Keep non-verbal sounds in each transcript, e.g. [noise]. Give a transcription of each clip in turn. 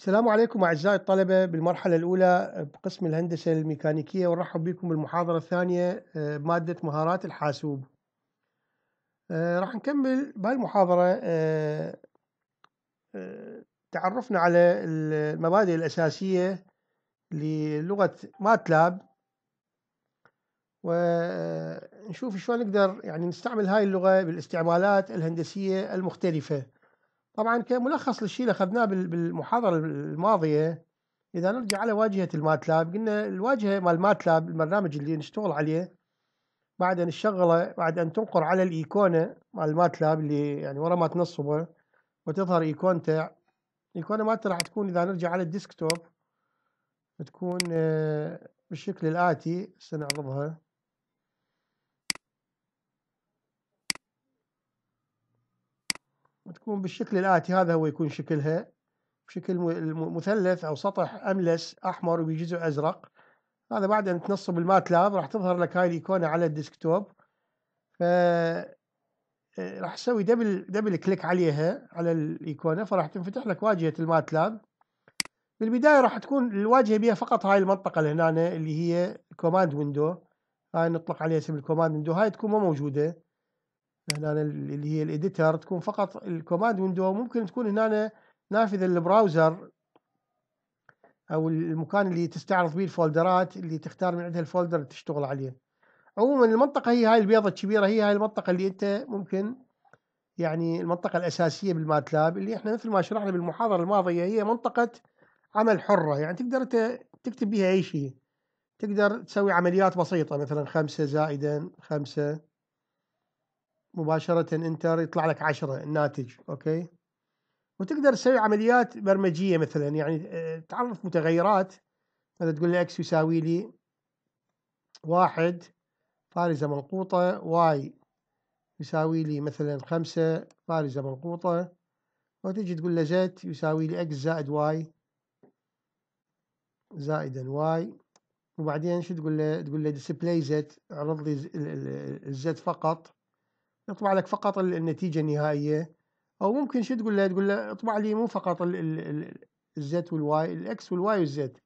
السلام عليكم أعزائي الطلبة بالمرحلة الأولى آه، بقسم الهندسة الميكانيكية ونرحب بكم بالمحاضرة الثانية بمادة آه، مهارات الحاسوب آه، راح نكمل بهالمحاضرة تعرفنا على المبادئ الأساسية للغة ماتلاب ونشوف شلون نقدر يعني نستعمل هاي اللغة بالاستعمالات الهندسية المختلفة طبعا كملخص للشيء اللي اخذناه بالمحاضره الماضيه اذا نرجع على واجهه الماتلاب قلنا الواجهه مال ماتلاب البرنامج اللي نشتغل عليه بعد ان نشغله بعد ان تنقر على الايقونه مال الماتلاب اللي يعني ورا ما تنصبه وتظهر ايقونته الايقونه مالته راح تكون اذا نرجع على الديسكتوب تكون آه، بالشكل الاتي سنعرضها تكون بالشكل الآتي هذا هو يكون شكلها بشكل مثلث أو سطح أملس أحمر وبجزء أزرق هذا بعد أن تنصب الماتلاب راح تظهر لك هاي الإيكونة على الديسكتوب ف آه، راح تسوي دبل دبل كليك عليها على الإيكونة فراح تنفتح لك واجهه الماتلاب بالبدايه راح تكون الواجهه بها فقط هاي المنطقه اللي هنا اللي هي كوماند ويندو هاي نطلق عليها اسم الكوماند ويندو هاي تكون مو موجوده هنا اللي هي الاديتر تكون فقط الكوماند ويندو ممكن تكون هنا نافذه البراوزر او المكان اللي تستعرض به الفولدرات اللي تختار من عندها الفولدر اللي تشتغل عليه عموما المنطقه هي هاي البيضه الكبيره هي هاي المنطقه اللي انت ممكن يعني المنطقه الاساسيه بالماتلاب اللي احنا مثل ما شرحنا بالمحاضره الماضيه هي منطقه عمل حره يعني تقدر انت تكتب بها اي شيء تقدر تسوي عمليات بسيطه مثلا خمسة زائدا خمسة مباشرة انتر يطلع لك عشرة الناتج اوكي وتقدر تسوي عمليات برمجية مثلا يعني آه، تعرف متغيرات مثلا تقول لي اكس يساوي لي واحد فارزة منقوطة واي يساوي لي مثلا خمسة فارزة منقوطة وتجي تقول له زيت يساوي لي اكس زائد واي زائدا واي وبعدين شو تقول له تقول له ديسبلاي زيت عرض لي الزيت فقط يطبع لك فقط النتيجة النهائية أو ممكن شو تقول له تقول له اطبع لي مو فقط الزت والواي الإكس والواي والزت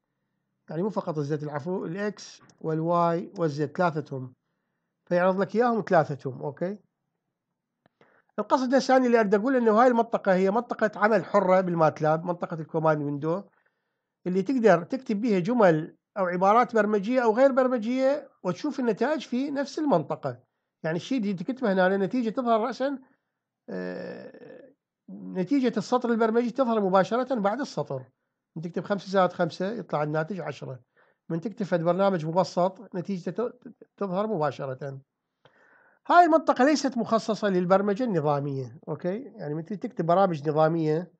يعني مو فقط الزت العفو الإكس والواي والزت ثلاثتهم فيعرض لك إياهم ثلاثتهم أوكي القصد الثاني اللي اريد اقول انه هاي المنطقه هي منطقه عمل حره بالماتلاب منطقه الكوماند ويندو اللي تقدر تكتب بها جمل او عبارات برمجيه او غير برمجيه وتشوف النتائج في نفس المنطقه يعني الشيء اللي تكتبه هنا نتيجة تظهر رأسا آه، نتيجة السطر البرمجي تظهر مباشرة بعد السطر من تكتب خمسة زائد خمسة يطلع الناتج عشرة من تكتب برنامج مبسط نتيجته تظهر مباشرة هاي المنطقة ليست مخصصة للبرمجة النظامية أوكي يعني مثل تكتب برامج نظامية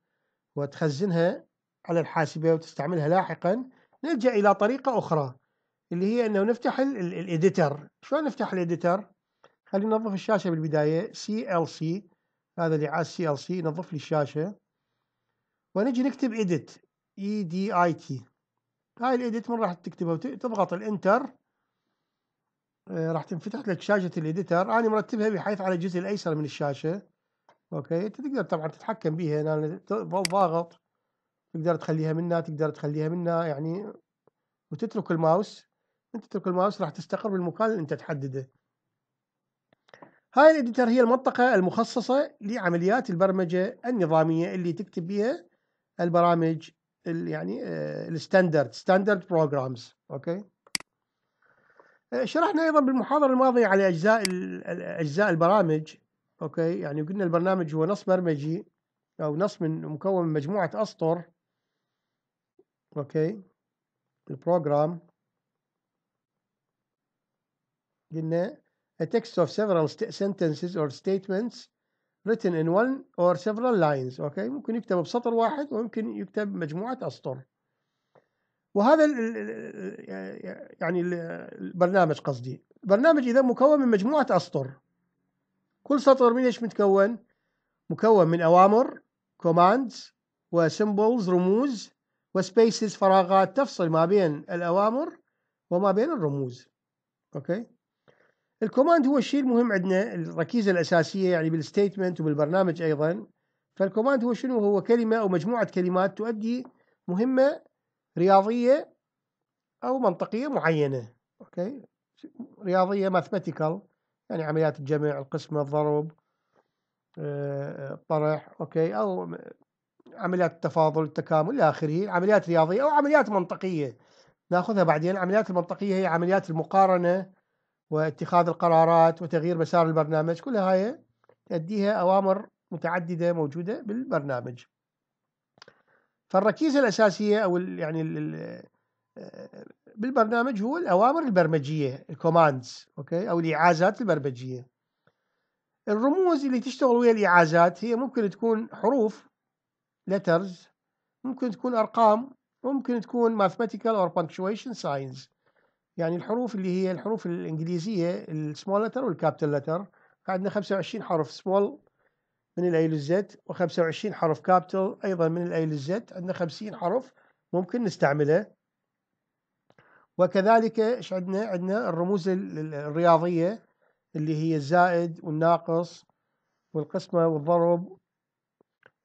وتخزنها على الحاسبة وتستعملها لاحقا نلجأ إلى طريقة أخرى اللي هي أنه نفتح الإديتر شلون نفتح الإديتر خلينا ننظف الشاشة بالبداية CLC هذا ال CLC نظف لي الشاشة ونجي نكتب edit EDIT هاي الإيديت من راح تكتبها تضغط الانتر آه، راح تنفتح لك شاشة الإيديتر أنا مرتبها بحيث على الجزء الأيسر من الشاشة أوكي أنت تقدر طبعا تتحكم بيها يعني ضاغط تقدر تخليها منا تقدر تخليها منا يعني وتترك الماوس أنت تترك الماوس راح تستقر بالمكان اللي أنت تحدده هاي الاديتر هي المنطقة المخصصة لعمليات البرمجة النظامية اللي تكتب بها البرامج يعني آه، الستاندرد ستاندرد بروجرامز اوكي آه، شرحنا ايضا بالمحاضرة الماضية على اجزاء اجزاء البرامج اوكي يعني قلنا البرنامج هو نص برمجي او نص من مكون من مجموعة اسطر اوكي البروجرام قلنا a text of several sentences or statements written in one or several lines اوكي ممكن يكتب بسطر واحد وممكن يكتب مجموعة أسطر وهذا يعني البرنامج قصدي البرنامج إذا مكون من مجموعة أسطر كل سطر من ايش متكون؟ مكون من أوامر commands وسيمبلز رموز وسبيسز فراغات تفصل ما بين الأوامر وما بين الرموز اوكي الكوماند هو الشيء المهم عندنا الركيزه الاساسيه يعني بالستيتمنت وبالبرنامج ايضا فالكوماند هو شنو هو كلمه او مجموعه كلمات تؤدي مهمه رياضيه او منطقيه معينه اوكي رياضيه ماثماتيكال يعني عمليات الجمع القسمه الضرب آه، الطرح اوكي او عمليات التفاضل التكامل الى اخره عمليات رياضيه او عمليات منطقيه ناخذها بعدين العمليات المنطقيه هي عمليات المقارنه واتخاذ القرارات وتغيير مسار البرنامج كل هاي تأديها أوامر متعددة موجودة بالبرنامج فالركيزة الأساسية أو يعني آه، بالبرنامج هو الأوامر البرمجية الكوماندز أوكي أو الإعازات البرمجية الرموز اللي تشتغل ويا الإعازات هي ممكن تكون حروف letters ممكن تكون أرقام ممكن تكون mathematical or punctuation signs يعني الحروف اللي هي الحروف الإنجليزية السمول لتر والكابتل لتر عندنا 25 حرف سمول من الاي للزد و25 حرف كابتل ايضا من الاي للزد عندنا 50 حرف ممكن نستعمله وكذلك ايش عندنا عندنا الرموز الرياضيه اللي هي الزائد والناقص والقسمه والضرب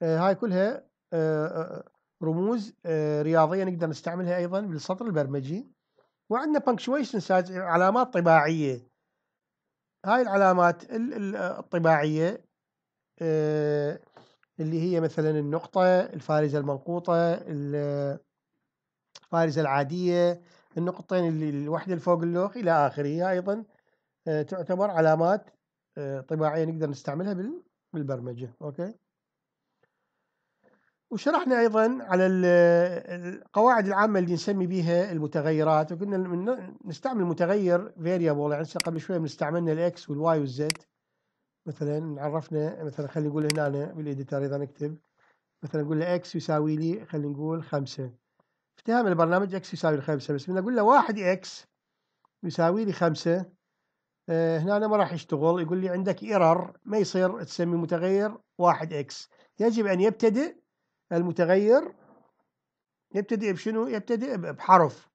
آه هاي كلها آه, آه، رموز آه رياضيه نقدر نستعملها ايضا بالسطر البرمجي وعندنا بنكشويشن سايز علامات طباعيه هاي العلامات الطباعيه آه، اللي هي مثلا النقطه الفارزه المنقوطه الفارزه العاديه النقطتين اللي الوحده فوق اللوح الى اخره ايضا آه، تعتبر علامات آه، طباعيه نقدر نستعملها بالبرمجه اوكي وشرحنا ايضا على القواعد العامه اللي نسمي بها المتغيرات وكنا نستعمل متغير فاريبل يعني قبل شوي استعملنا الاكس والواي والزد مثلا عرفنا مثلا خلينا نقول هنا أنا بالاديتر ايضا نكتب مثلا نقول له اكس يساوي لي خلينا نقول 5 افتهام البرنامج اكس يساوي لي 5 بس بدنا نقول له 1 اكس يساوي لي 5 آه، هنا أنا ما راح يشتغل يقول لي عندك ايرور ما يصير تسمي متغير 1 اكس يجب ان يبتدئ المتغير يبتدئ بشنو يبتدئ بحرف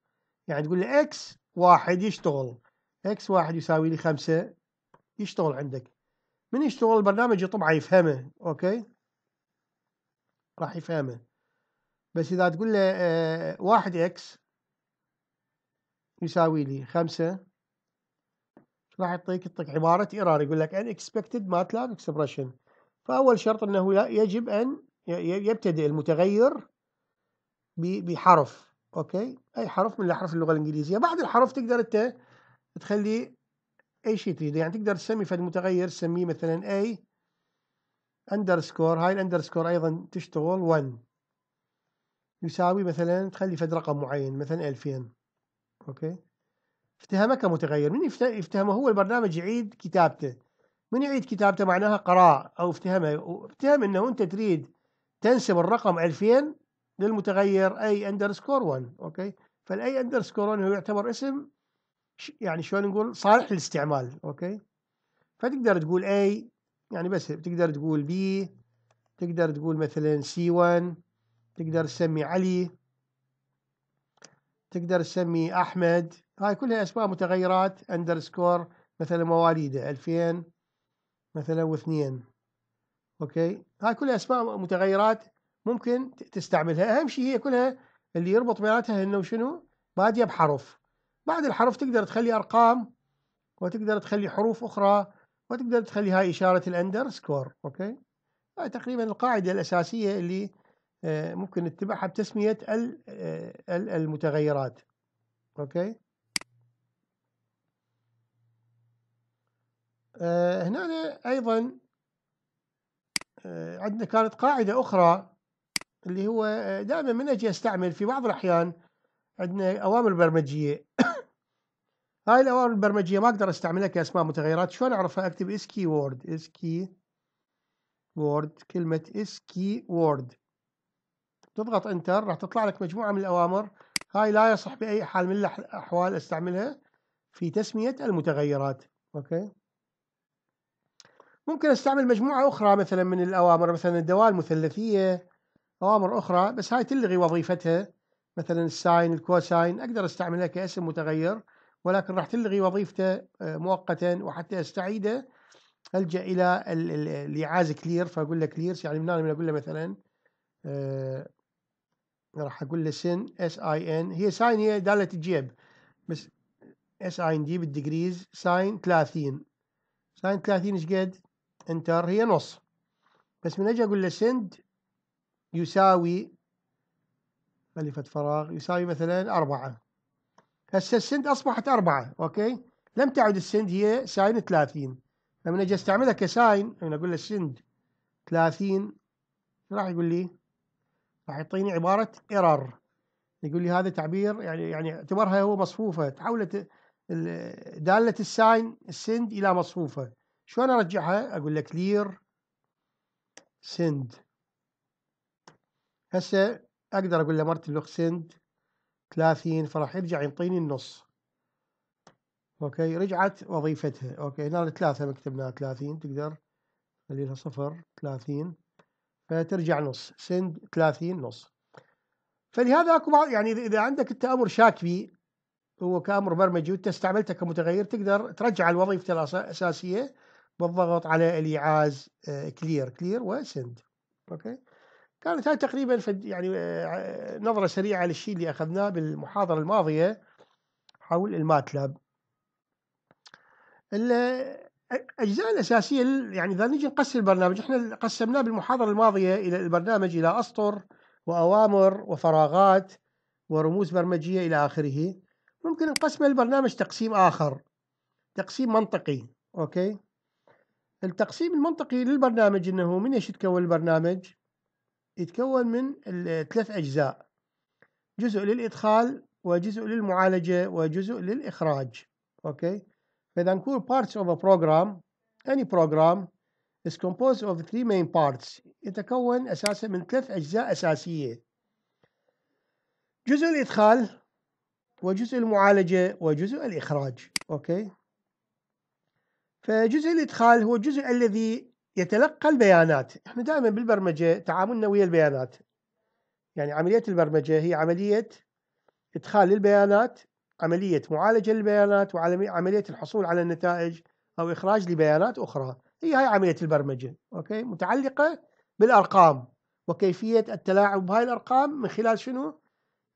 يعني تقول لي اكس واحد يشتغل اكس واحد يساوي لي خمسة يشتغل عندك من يشتغل البرنامج طبعا يفهمه اوكي راح يفهمه بس اذا تقول له آه، واحد اكس يساوي لي خمسة راح يعطيك يعطيك عبارة ايرار يقول لك ان اكسبكتد ماتلاب اكسبريشن فاول شرط انه يجب ان يبتدئ المتغير بحرف اوكي اي حرف من الاحرف اللغه الانجليزيه بعد الحرف تقدر انت تخلي اي شيء تريده يعني تقدر تسمي في المتغير تسميه مثلا اي اندرسكور هاي الاندرسكور ايضا تشتغل 1 يساوي مثلا تخلي فد رقم معين مثلا 2000 اوكي افتهمه كمتغير من يفتهمه هو البرنامج يعيد كتابته من يعيد كتابته معناها قراء او افتهمه افتهم انه انت تريد تنسب الرقم 2000 للمتغير اي اندرسكور 1 اوكي فالاي اندرسكور 1 هو يعتبر اسم يعني شلون نقول صالح للاستعمال اوكي فتقدر تقول اي يعني بس تقدر تقول بي تقدر تقول مثلا سي 1 تقدر تسمي علي تقدر تسمي احمد هاي كلها اسماء متغيرات اندرسكور مثلا مواليده 2000 مثلا واثنين اوكي هاي كلها اسماء متغيرات ممكن تستعملها اهم شيء هي كلها اللي يربط بيناتها انه شنو باديه بحرف بعد الحرف تقدر تخلي ارقام وتقدر تخلي حروف اخرى وتقدر تخلي هاي اشاره الاندر سكور اوكي هاي تقريبا القاعده الاساسيه اللي آه، ممكن نتبعها بتسميه آه، المتغيرات اوكي آه، هنا أيضا آه، عندنا كانت قاعدة أخرى اللي هو آه، دائما من أجي أستعمل في بعض الأحيان عندنا أوامر برمجية [coughs] هاي الأوامر البرمجية ما أقدر أستعملها كأسماء متغيرات شلون أعرفها أكتب اس كي وورد كي وورد كلمة اس كي وورد تضغط انتر راح تطلع لك مجموعة من الأوامر هاي لا يصح بأي حال من الأحوال استعملها في تسمية المتغيرات أوكي ممكن استعمل مجموعة أخرى مثلا من الأوامر مثلا الدوال المثلثيه أوامر أخرى بس هاي تلغي وظيفتها مثلا الساين الكوساين أقدر استعملها كاسم متغير ولكن راح تلغي وظيفته آه، مؤقتا وحتى استعيده ألجأ إلى الإعازة كلير فأقول له كلير يعني من هنا أقول له مثلا آه، راح أقول له سن اس اي ان هي ساين هي دالة الجيب بس اس اي ان دي بالدجريز ساين 30 ساين 30 ايش قد؟ انتر هي نص بس من اجي اقول له سند يساوي خليفة فراغ يساوي مثلا أربعة هسه السند أصبحت أربعة أوكي لم تعد السند هي ساين 30 لما أجي أستعملها كساين لما أقول له السند 30 راح يقول لي راح يعطيني عبارة ايرور يقول لي هذا تعبير يعني يعني اعتبرها هو مصفوفة تحولت دالة الساين السند إلى مصفوفة شو انا ارجعها اقول لك clear send هسه اقدر اقول له مرت اللغ send 30 فراح يرجع ينطيني النص اوكي رجعت وظيفتها اوكي هنا ثلاثة مكتبنا 30 تقدر لها صفر 30 فترجع نص سند 30 نص فلهذا اكو بعض يعني اذا عندك انت امر شاك فيه هو كامر برمجي وانت استعملته كمتغير تقدر ترجع الوظيفة الاساسية بالضغط على الإيعاز آه، كلير كلير وسند أوكي كانت هاي تقريبا فد يعني آه، آه، نظرة سريعة للشيء اللي أخذناه بالمحاضرة الماضية حول الماتلاب الأجزاء الأساسية يعني إذا نجي نقسم البرنامج إحنا قسمناه بالمحاضرة الماضية إلى البرنامج إلى أسطر وأوامر وفراغات ورموز برمجية إلى آخره ممكن نقسم البرنامج تقسيم آخر تقسيم منطقي أوكي التقسيم المنطقي للبرنامج انه من ايش يتكون البرنامج؟ يتكون من ثلاث اجزاء جزء للادخال وجزء للمعالجه وجزء للاخراج اوكي فاذا نقول parts of a program any program is composed of three main parts يتكون اساسا من ثلاث اجزاء اساسيه جزء الادخال وجزء المعالجه وجزء الاخراج اوكي فجزء الادخال هو الجزء الذي يتلقى البيانات احنا دائما بالبرمجه تعاملنا ويا البيانات يعني عمليه البرمجه هي عمليه ادخال البيانات عمليه معالجه للبيانات وعمليه الحصول على النتائج او اخراج لبيانات اخرى هي هاي عمليه البرمجه اوكي متعلقه بالارقام وكيفيه التلاعب بهاي الارقام من خلال شنو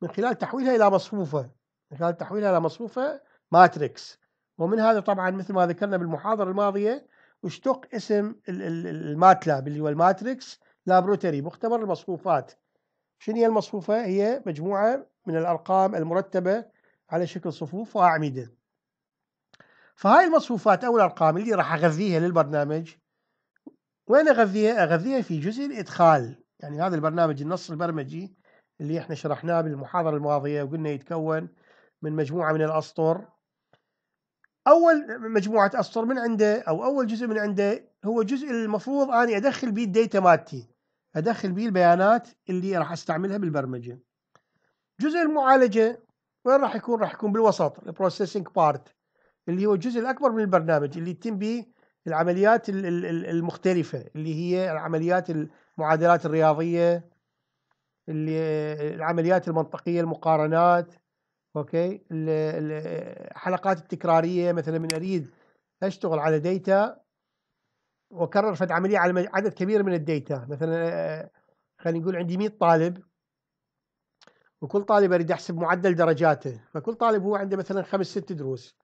من خلال تحويلها الى مصفوفه من خلال تحويلها الى مصفوفه ماتريكس ومن هذا طبعا مثل ما ذكرنا بالمحاضرة الماضية اشتق اسم الماتلاب اللي هو الماتريكس لابروتري مختبر المصفوفات شنو هي المصفوفة؟ هي مجموعة من الأرقام المرتبة على شكل صفوف وأعمدة فهاي المصفوفات أو الأرقام اللي راح أغذيها للبرنامج وين أغذيها؟ أغذيها في جزء الإدخال يعني هذا البرنامج النص البرمجي اللي احنا شرحناه بالمحاضرة الماضية وقلنا يتكون من مجموعة من الأسطر اول مجموعه اسطر من عنده او اول جزء من عنده هو جزء المفروض اني ادخل بيه الداتا مالتي ادخل بيه البيانات اللي راح استعملها بالبرمجه جزء المعالجه وين راح يكون راح يكون بالوسط البروسيسنج بارت اللي هو الجزء الاكبر من البرنامج اللي يتم به العمليات المختلفه اللي هي العمليات المعادلات الرياضيه اللي العمليات المنطقيه المقارنات اوكي الحلقات التكراريه مثلا من اريد اشتغل على ديتا واكرر فد عمليه على عدد كبير من الديتا مثلا آه، خلينا نقول عندي 100 طالب وكل طالب اريد احسب معدل درجاته فكل طالب هو عنده مثلا خمس ست دروس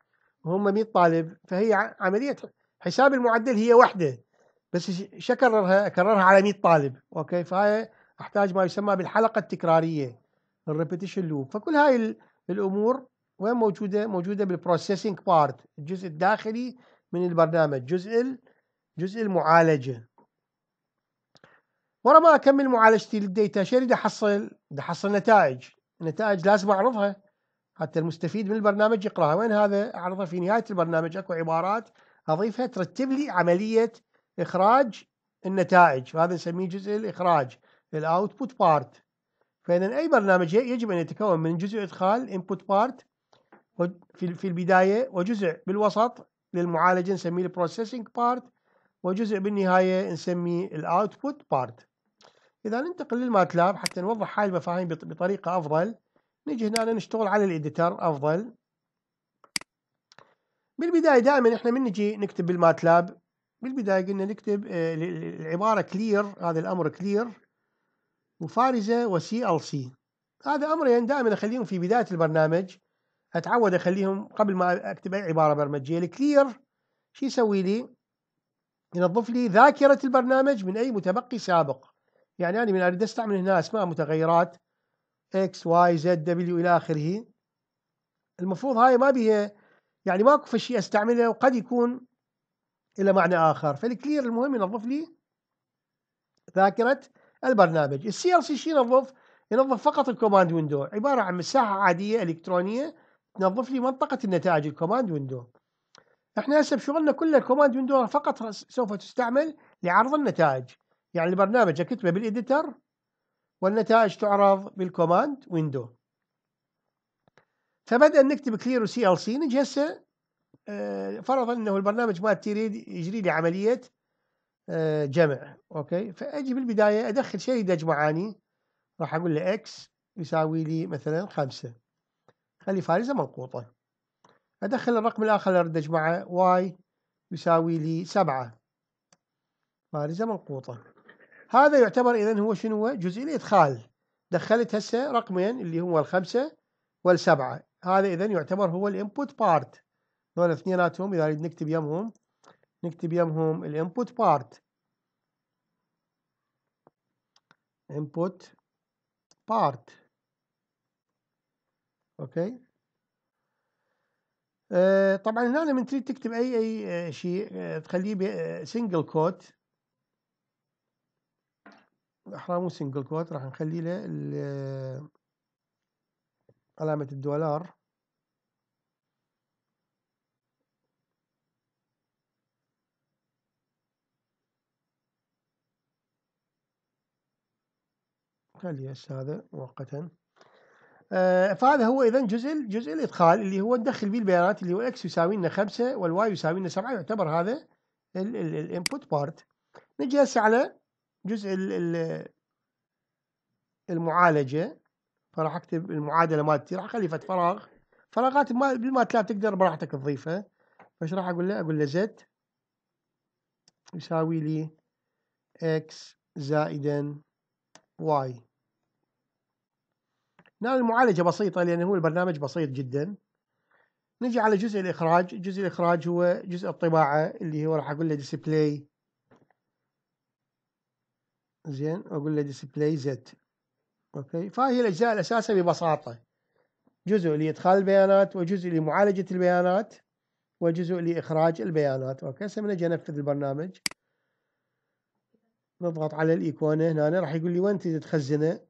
وهم 100 طالب فهي عمليه حساب المعدل هي واحده بس شكررها اكررها على 100 طالب اوكي فهي احتاج ما يسمى بالحلقه التكراريه الريبيتيشن لوب فكل هاي الامور وين موجوده؟ موجوده بالبروسيسنج بارت الجزء الداخلي من البرنامج جزء جزء المعالجه ورا ما اكمل معالجتي للديتا شو اريد احصل؟ بدي احصل نتائج، النتائج لازم اعرضها حتى المستفيد من البرنامج يقراها، وين هذا؟ اعرضها في نهايه البرنامج اكو عبارات اضيفها ترتب لي عمليه اخراج النتائج، وهذا نسميه جزء الاخراج الاوتبوت بارت. فإذا أي برنامج يجب أن يتكون من جزء إدخال input part في البداية وجزء بالوسط للمعالجة نسميه البروسيسنج بارت وجزء بالنهاية نسميه الاوتبوت بارت إذا ننتقل للماتلاب حتى نوضح هاي المفاهيم بطريقة أفضل نجي هنا نشتغل على الإديتر أفضل بالبداية دائما إحنا من نجي نكتب بالماتلاب بالبداية قلنا نكتب آه، العبارة كلير هذا الأمر كلير مفارزة و ال سي هذا امر يعني دائما اخليهم في بداية البرنامج اتعود اخليهم قبل ما اكتب اي عبارة برمجية الكلير شو يسوي لي؟ ينظف لي ذاكرة البرنامج من اي متبقي سابق يعني انا من اريد استعمل هنا اسماء متغيرات اكس واي زد دبليو الى اخره المفروض هاي ما بيها يعني ماكو شيء استعمله وقد يكون له معنى اخر فالكلير المهم ينظف لي ذاكره البرنامج السي ال سي شي ينظف ينظف فقط الكوماند ويندو عبارة عن مساحة عادية إلكترونية تنظف لي منطقة النتائج الكوماند ويندو احنا هسه بشغلنا كل الكوماند ويندو فقط سوف تستعمل لعرض النتائج يعني البرنامج اكتبه بالإديتر والنتائج تعرض بالكوماند ويندو فبدأ نكتب كلير وسي ال سي نجي هسه آه، فرضا انه البرنامج ما تريد يجري لي عمليه آه، جمع اوكي فاجي بالبدايه ادخل شيء يدج معاني راح اقول له اكس يساوي لي مثلا خمسة خلي فارزه منقوطه ادخل الرقم الاخر اللي اريد معه واي يساوي لي سبعة فارزه منقوطه هذا يعتبر اذا هو شنو جزء الادخال دخلت هسه رقمين اللي هو الخمسة والسبعة هذا اذا يعتبر هو الانبوت بارت هذول اثنيناتهم اذا نريد نكتب يمهم نكتب يمهم الانبوت بارت input part اوكي آه طبعا هنا من تريد تكتب اي اي آه، شيء آه، تخليه سنجل كوت احنا مو سنجل كوت راح نخلي له علامة الدولار خلي هذا مؤقتا آه، فهذا هو اذا جزء جزء الادخال اللي هو ندخل به البيانات اللي هو اكس يساوي لنا 5 والواي يساوي لنا 7 يعتبر هذا الانبوت بارت نجي هسه على جزء المعالجه فراح اكتب المعادله مالتي راح اخلي فت فراغ فراغات بالماتلاب تقدر براحتك تضيفها فايش راح اقول له اقول له زد يساوي لي اكس زائدا واي هنا المعالجة بسيطة لأن هو البرنامج بسيط جدا نجي على جزء الإخراج جزء الإخراج هو جزء الطباعة اللي هو راح أقول له ديسبلاي زين أقول له ديسبلاي زد أوكي فهي الأجزاء الأساسية ببساطة جزء لإدخال البيانات وجزء لمعالجة البيانات وجزء لإخراج البيانات أوكي هسه نجي ننفذ البرنامج نضغط على الإيقونة هنا راح يقول لي وين تريد تخزنه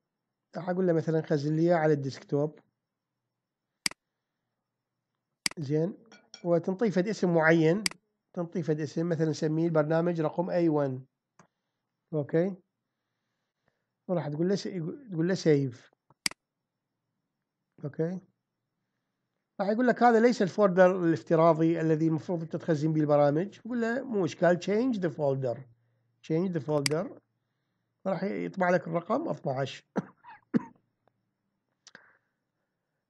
راح أقول له مثلا خزن لي على الديسكتوب زين وتنطيه فد اسم معين تنطيه فد اسم مثلا نسميه البرنامج رقم اي 1 اوكي وراح تقول له تقول له سيف اوكي راح يقول لك هذا ليس الفولدر الافتراضي الذي المفروض انت تخزن به البرامج يقول له مو اشكال تشينج ذا فولدر change the folder راح يطبع لك الرقم 12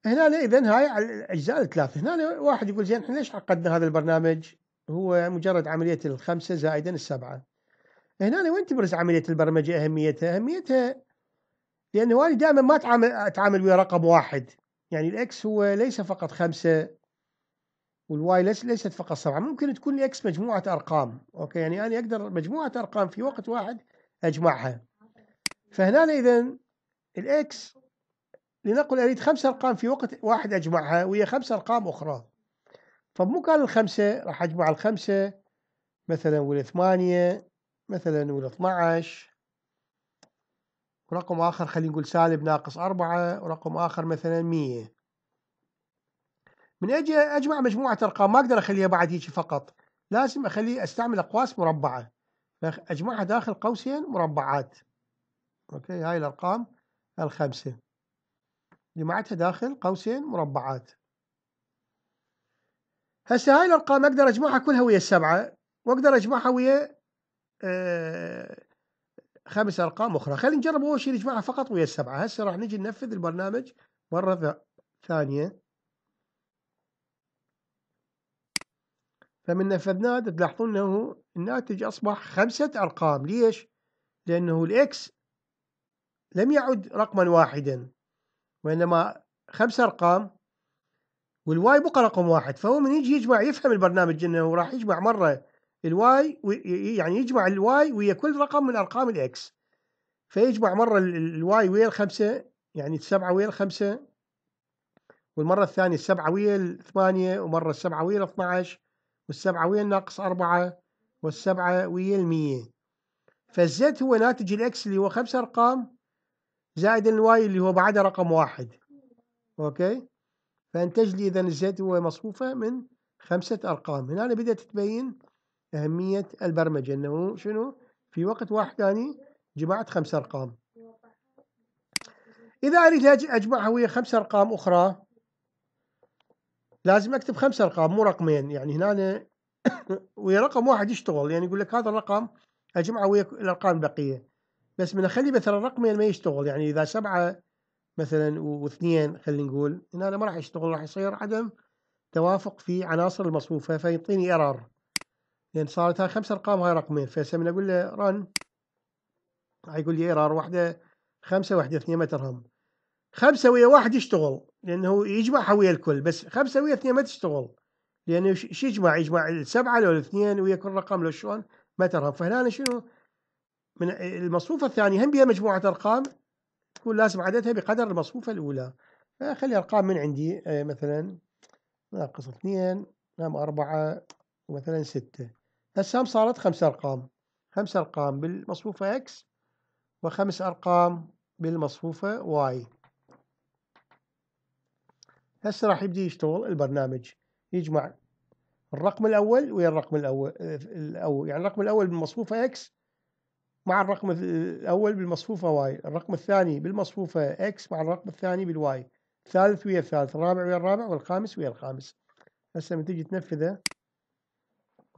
هنا اذا هاي على الاجزاء الثلاثه هنا واحد يقول زين احنا ليش عقدنا هذا البرنامج هو مجرد عمليه الخمسه زائدا السبعه هنا وين تبرز عمليه البرمجه اهميتها اهميتها لانه انا دائما ما اتعامل اتعامل ويا رقم واحد يعني الاكس هو ليس فقط خمسه والوايرلس ليست فقط سبعة ممكن تكون لي اكس مجموعة ارقام اوكي يعني انا اقدر مجموعة ارقام في وقت واحد اجمعها فهنا اذا الاكس لنقل اريد خمس ارقام في وقت واحد اجمعها وهي خمس ارقام اخرى فبمكان الخمسة راح اجمع الخمسة مثلا والثمانية مثلا والاثنى عشر ورقم آخر خلينا نقول سالب ناقص أربعة ورقم آخر مثلا 100 من اجي اجمع مجموعه ارقام ما اقدر اخليها بعد هيك فقط لازم اخليه استعمل اقواس مربعه فاجمعها داخل قوسين مربعات اوكي هاي الارقام الخمسه جمعتها داخل قوسين مربعات هسه هاي الارقام اقدر اجمعها كلها ويا السبعه واقدر اجمعها ويا آه، خمس ارقام اخرى خلينا نجرب اول شيء نجمعها فقط ويا السبعه هسه راح نجي ننفذ البرنامج مره ثانيه فمن نفذناه تلاحظون انه الناتج اصبح خمسة ارقام ليش؟ لانه الاكس لم يعد رقما واحدا وانما خمسة ارقام والواي بقى رقم واحد فهو من يجي يجمع يفهم البرنامج انه راح يجمع مره الواي يعني يجمع الواي ويا كل رقم من ارقام الاكس فيجمع مره الواي ويا الخمسه يعني السبعه ويا الخمسه والمره الثانيه السبعه ويا الثمانيه ومره السبعه ويا ال 12 والسبعة ويا ناقص أربعة ويا المية فالزد هو ناتج الإكس اللي هو خمس أرقام زائد الواي اللي هو بعده رقم واحد أوكي فانتج لي إذا الزد هو مصفوفة من خمسة أرقام هنا بدأت تبين أهمية البرمجة أنه شنو في وقت واحد ثاني يعني جمعت خمس أرقام إذا أريد أجمعها ويا خمس أرقام أخرى لازم اكتب خمس ارقام مو رقمين يعني هنا أنا [coughs] ويا رقم واحد يشتغل يعني يقول لك هذا الرقم اجمعه ويا الارقام البقيه بس من اخلي مثلا رقمين ما يشتغل يعني اذا سبعه مثلا واثنين خلينا نقول هنا أنا ما راح يشتغل راح يصير عدم توافق في عناصر المصفوفه فيعطيني ايرور لان يعني صارت هاي خمس ارقام هاي رقمين فهسه من اقول له رن راح يقول لي ايرور واحده خمسه واحده اثنين ما ترهم خمسه ويا واحد يشتغل لانه يجمع ويا الكل بس خمسه ويا اثنين ما تشتغل لانه شو يجمع يجمع السبعه لو الاثنين ويا كل رقم لو شلون ما ترهم فهنا شنو من المصفوفه الثانيه هم بها مجموعه ارقام تكون لازم عددها بقدر المصفوفه الاولى فخلي ارقام من عندي آه، مثلا ناقص اثنين نام أربعة ومثلا ستة هسه صارت خمس أرقام خمس أرقام بالمصفوفة إكس وخمس أرقام بالمصفوفة واي هسه راح يبدي يشتغل البرنامج يجمع الرقم الاول ويا الرقم الاول الاول يعني الرقم الاول بالمصفوفه اكس مع الرقم الاول بالمصفوفه واي الرقم الثاني بالمصفوفه اكس مع الرقم الثاني بالواي الثالث ويا الثالث الرابع ويا الرابع والخامس ويا الخامس هسه لما تجي تنفذه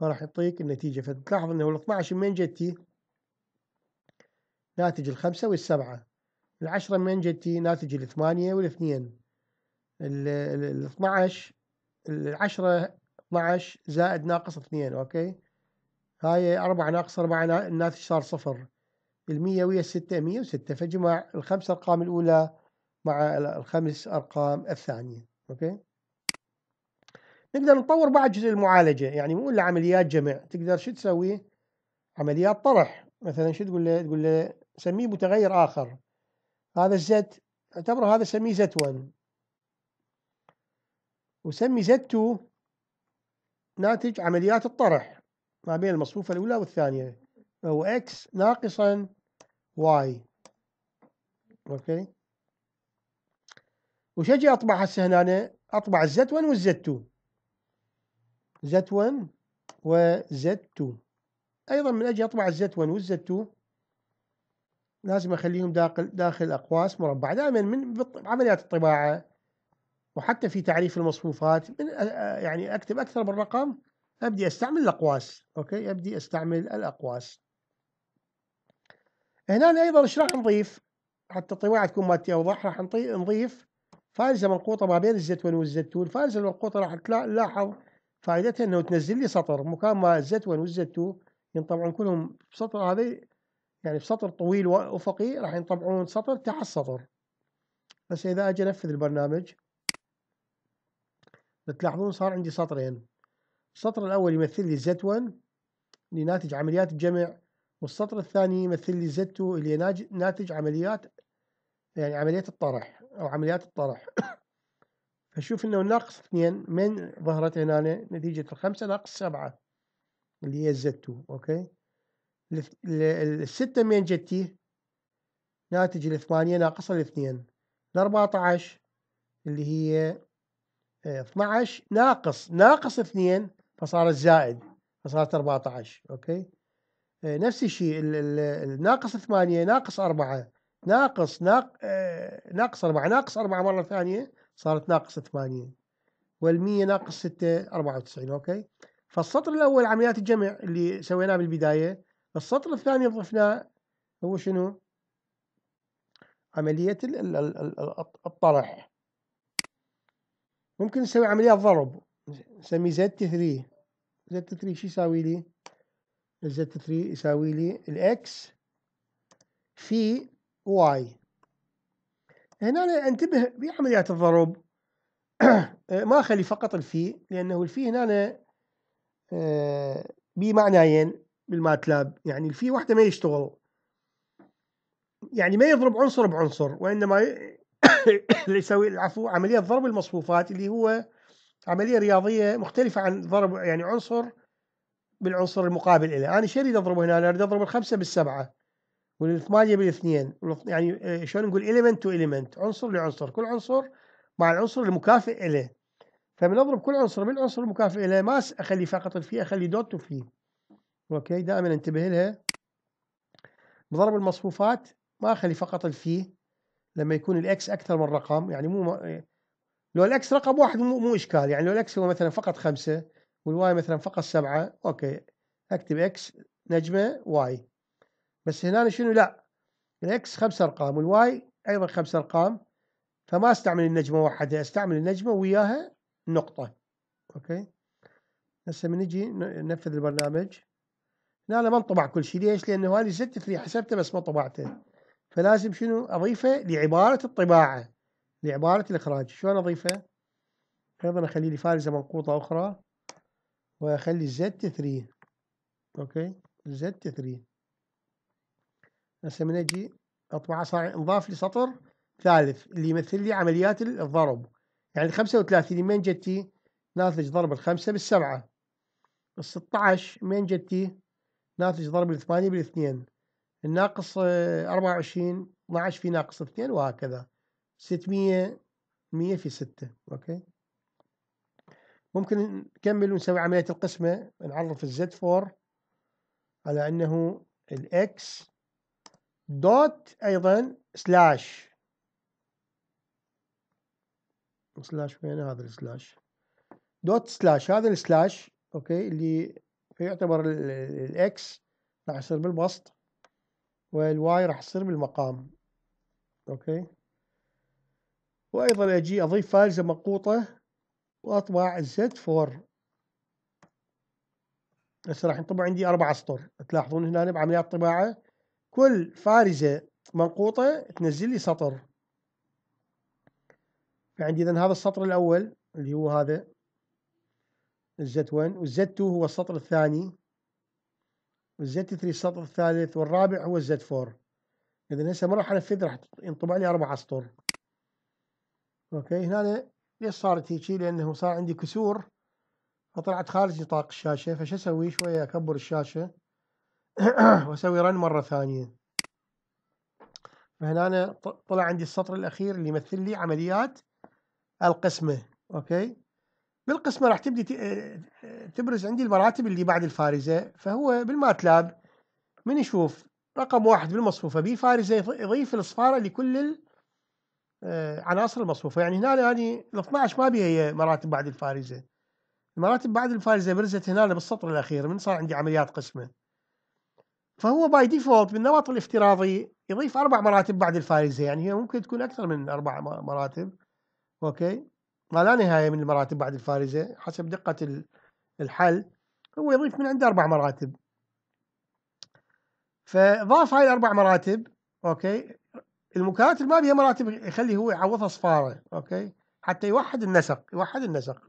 راح يعطيك النتيجه فتلاحظ انه ال 12 من جتي ناتج الخمسه والسبعه العشرة من جتي ناتج الثمانية والاثنين ال 12 ال 10 12 زائد ناقص 2 اوكي هاي 4 ناقص 4 الناتج صار صفر المية ويا الستة 106 فجمع الخمس أرقام الأولى مع الخمس أرقام الثانية أوكي نقدر نطور بعد جزء المعالجة يعني مو إلا عمليات جمع تقدر شو تسوي عمليات طرح مثلا شو تقول له تقول له سميه متغير آخر هذا الزد اعتبره هذا سميه زت 1 وسمي Z2 ناتج عمليات الطرح ما بين المصفوفة الأولى والثانية فهو X ناقصا Y أوكي وش أجي أطبع هسه هنا اطبع أطبع Z1 والZ2 Z1 وZ2 أيضا من أجي أطبع Z1 والZ2 لازم أخليهم داخل داخل أقواس مربعة دائما من عمليات الطباعة وحتى في تعريف المصفوفات من آه، آه، يعني اكتب اكثر من رقم ابدي استعمل الاقواس اوكي ابدي استعمل الاقواس هنا ايضا ايش راح نضيف حتى الطباعه تكون مالتي اوضح راح نضيف فائزه منقوطه ما بين الزيتون والزيتون الفائزه المنقوطه راح تلاحظ فائدتها انه تنزل لي سطر مكان ما الزيتون والزيتون ينطبعون كلهم بسطر هذه يعني بسطر طويل وافقي راح ينطبعون سطر تحت السطر بس اذا اجي انفذ البرنامج تلاحظون صار عندي سطرين السطر الأول يمثل لي Z1 اللي ناتج عمليات الجمع والسطر الثاني يمثل لي Z2 اللي ناتج عمليات يعني عملية الطرح أو عمليات الطرح [coughs] فشوف انه ناقص اثنين من ظهرت هنا نتيجة الخمسة ناقص سبعة اللي هي الزد 2 اوكي الستة من جتي ناتج الثمانية ناقص الاثنين الاربعة عشر اللي هي 12 ناقص ناقص 2 فصار الزائد فصارت 14 اوكي آه، نفس الشيء الناقص 8 ناقص 4 ناقص ناق آه، ناقص 4 ناقص 4 مره ثانيه صارت ناقص 8 وال100 ناقص 6 94 اوكي فالسطر الاول عمليات الجمع اللي سويناه بالبدايه السطر الثاني ضفناه هو شنو عمليه الطرح ممكن نسوي عملية ضرب نسميه زد 3 زد 3 شو يساوي لي؟ زد 3 يساوي لي الاكس في واي هنا انتبه بعمليات الضرب [coughs] ما اخلي فقط الفي لانه الفي هنا آه، بمعنيين بالماتلاب يعني الفي وحده ما يشتغل يعني ما يضرب عنصر بعنصر وانما [coughs] اللي يسوي العفو عمليه ضرب المصفوفات اللي هو عمليه رياضيه مختلفه عن ضرب يعني عنصر بالعنصر المقابل له انا شو اريد اضربه هنا انا اريد اضرب الخمسه بالسبعه والثمانيه بالاثنين يعني آه، شلون نقول اليمنت تو اليمنت عنصر لعنصر كل عنصر مع العنصر المكافئ له فمن اضرب كل عنصر بالعنصر المكافئ له ما اخلي فقط الفي اخلي دوت وفي اوكي دائما انتبه لها بضرب المصفوفات ما اخلي فقط الفي لما يكون الاكس اكثر من رقم يعني مو لو الاكس رقم واحد مو, مو اشكال يعني لو الاكس هو مثلا فقط خمسه والواي مثلا فقط سبعه اوكي اكتب اكس نجمه واي بس هنا شنو لا الاكس خمس ارقام والواي ايضا خمس ارقام فما استعمل النجمه واحده استعمل النجمه وياها نقطه اوكي هسه من نجي ننفذ البرنامج هنا ما انطبع كل شيء ليش؟ لانه هذه 6 3 حسبته بس ما طبعته فلازم شنو اضيفه لعباره الطباعه لعباره الاخراج شلون اضيفه طيب، ايضا اخلي لي فارزه منقوطه اخرى واخلي زد 3 اوكي زد 3 هسه من اجي اطبع صار انضاف لي سطر ثالث اللي يمثل لي عمليات الضرب يعني 35 من جتي ناتج ضرب الخمسة بالسبعة ال 16 من جتي ناتج ضرب الثمانية بالاثنين الناقص 24 آه، 12 في ناقص 2 وهكذا 600 100 في 6 اوكي ممكن نكمل ونسوي عملية القسمة نعرف الزد 4 على انه الاكس دوت ايضا سلاش سلاش وين هذا السلاش دوت سلاش هذا السلاش اوكي اللي فيعتبر الاكس راح يصير بالبسط والواي راح تصير بالمقام اوكي وايضا اجي اضيف فالزه مقوطه واطبع زد 4 هسه راح ينطبع عندي اربع اسطر تلاحظون هنا بعمليات طباعه كل فارزه منقوطه تنزل لي سطر فعندي اذا هذا السطر الاول اللي هو هذا الزد 1 والزد 2 هو السطر الثاني والزد 3 السطر الثالث والرابع هو الزد 4 اذا هسه ما راح انفذ راح ينطبع لي اربع اسطر اوكي هنا ليش صارت هيجي لانه صار عندي كسور فطلعت خارج نطاق الشاشه فش اسوي شويه اكبر الشاشه [clears throat] واسوي رن مره ثانيه فهنا طلع عندي السطر الاخير اللي يمثل لي عمليات القسمه اوكي بالقسمه راح تبدي آه، تبرز عندي المراتب اللي بعد الفارزه فهو بالماتلاب من يشوف رقم واحد بالمصفوفه بي فارزه يضيف الاصفاره لكل آه، عناصر المصفوفه يعني هنا يعني ال 12 ما بيها هي مراتب بعد الفارزه المراتب بعد الفارزه برزت هنا بالسطر الاخير من صار عندي عمليات قسمه فهو باي ديفولت بالنمط الافتراضي يضيف اربع مراتب بعد الفارزه يعني هي ممكن تكون اكثر من اربع مراتب اوكي ما لا نهاية من المراتب بعد الفارزة حسب دقة الحل هو يضيف من عنده أربع مراتب فضاف هاي الأربع مراتب أوكي المكونات اللي ما بيها مراتب يخلي هو يعوضها صفارة أوكي حتى يوحد النسق يوحد النسق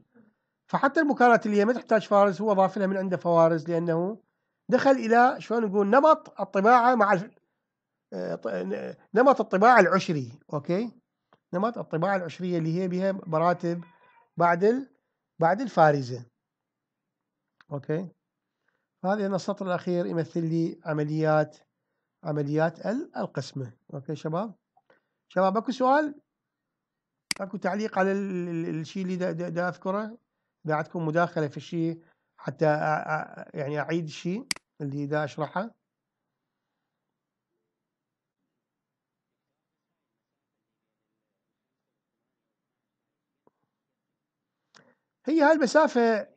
فحتى المكونات اللي هي ما تحتاج فارز هو ضاف لها من عنده فوارز لأنه دخل إلى شلون نقول نمط الطباعة مع آه، نمط الطباعة العشري أوكي نمط الطباعة العشرية اللي هي بها مراتب بعد ال... بعد الفارزة أوكي هذا هنا السطر الأخير يمثل لي عمليات عمليات القسمة أوكي شباب شباب أكو سؤال أكو تعليق على الشيء اللي دا, دا, دا أذكره إذا عندكم مداخلة في الشيء حتى يعني أعيد الشيء اللي دا أشرحه هي هاي المسافة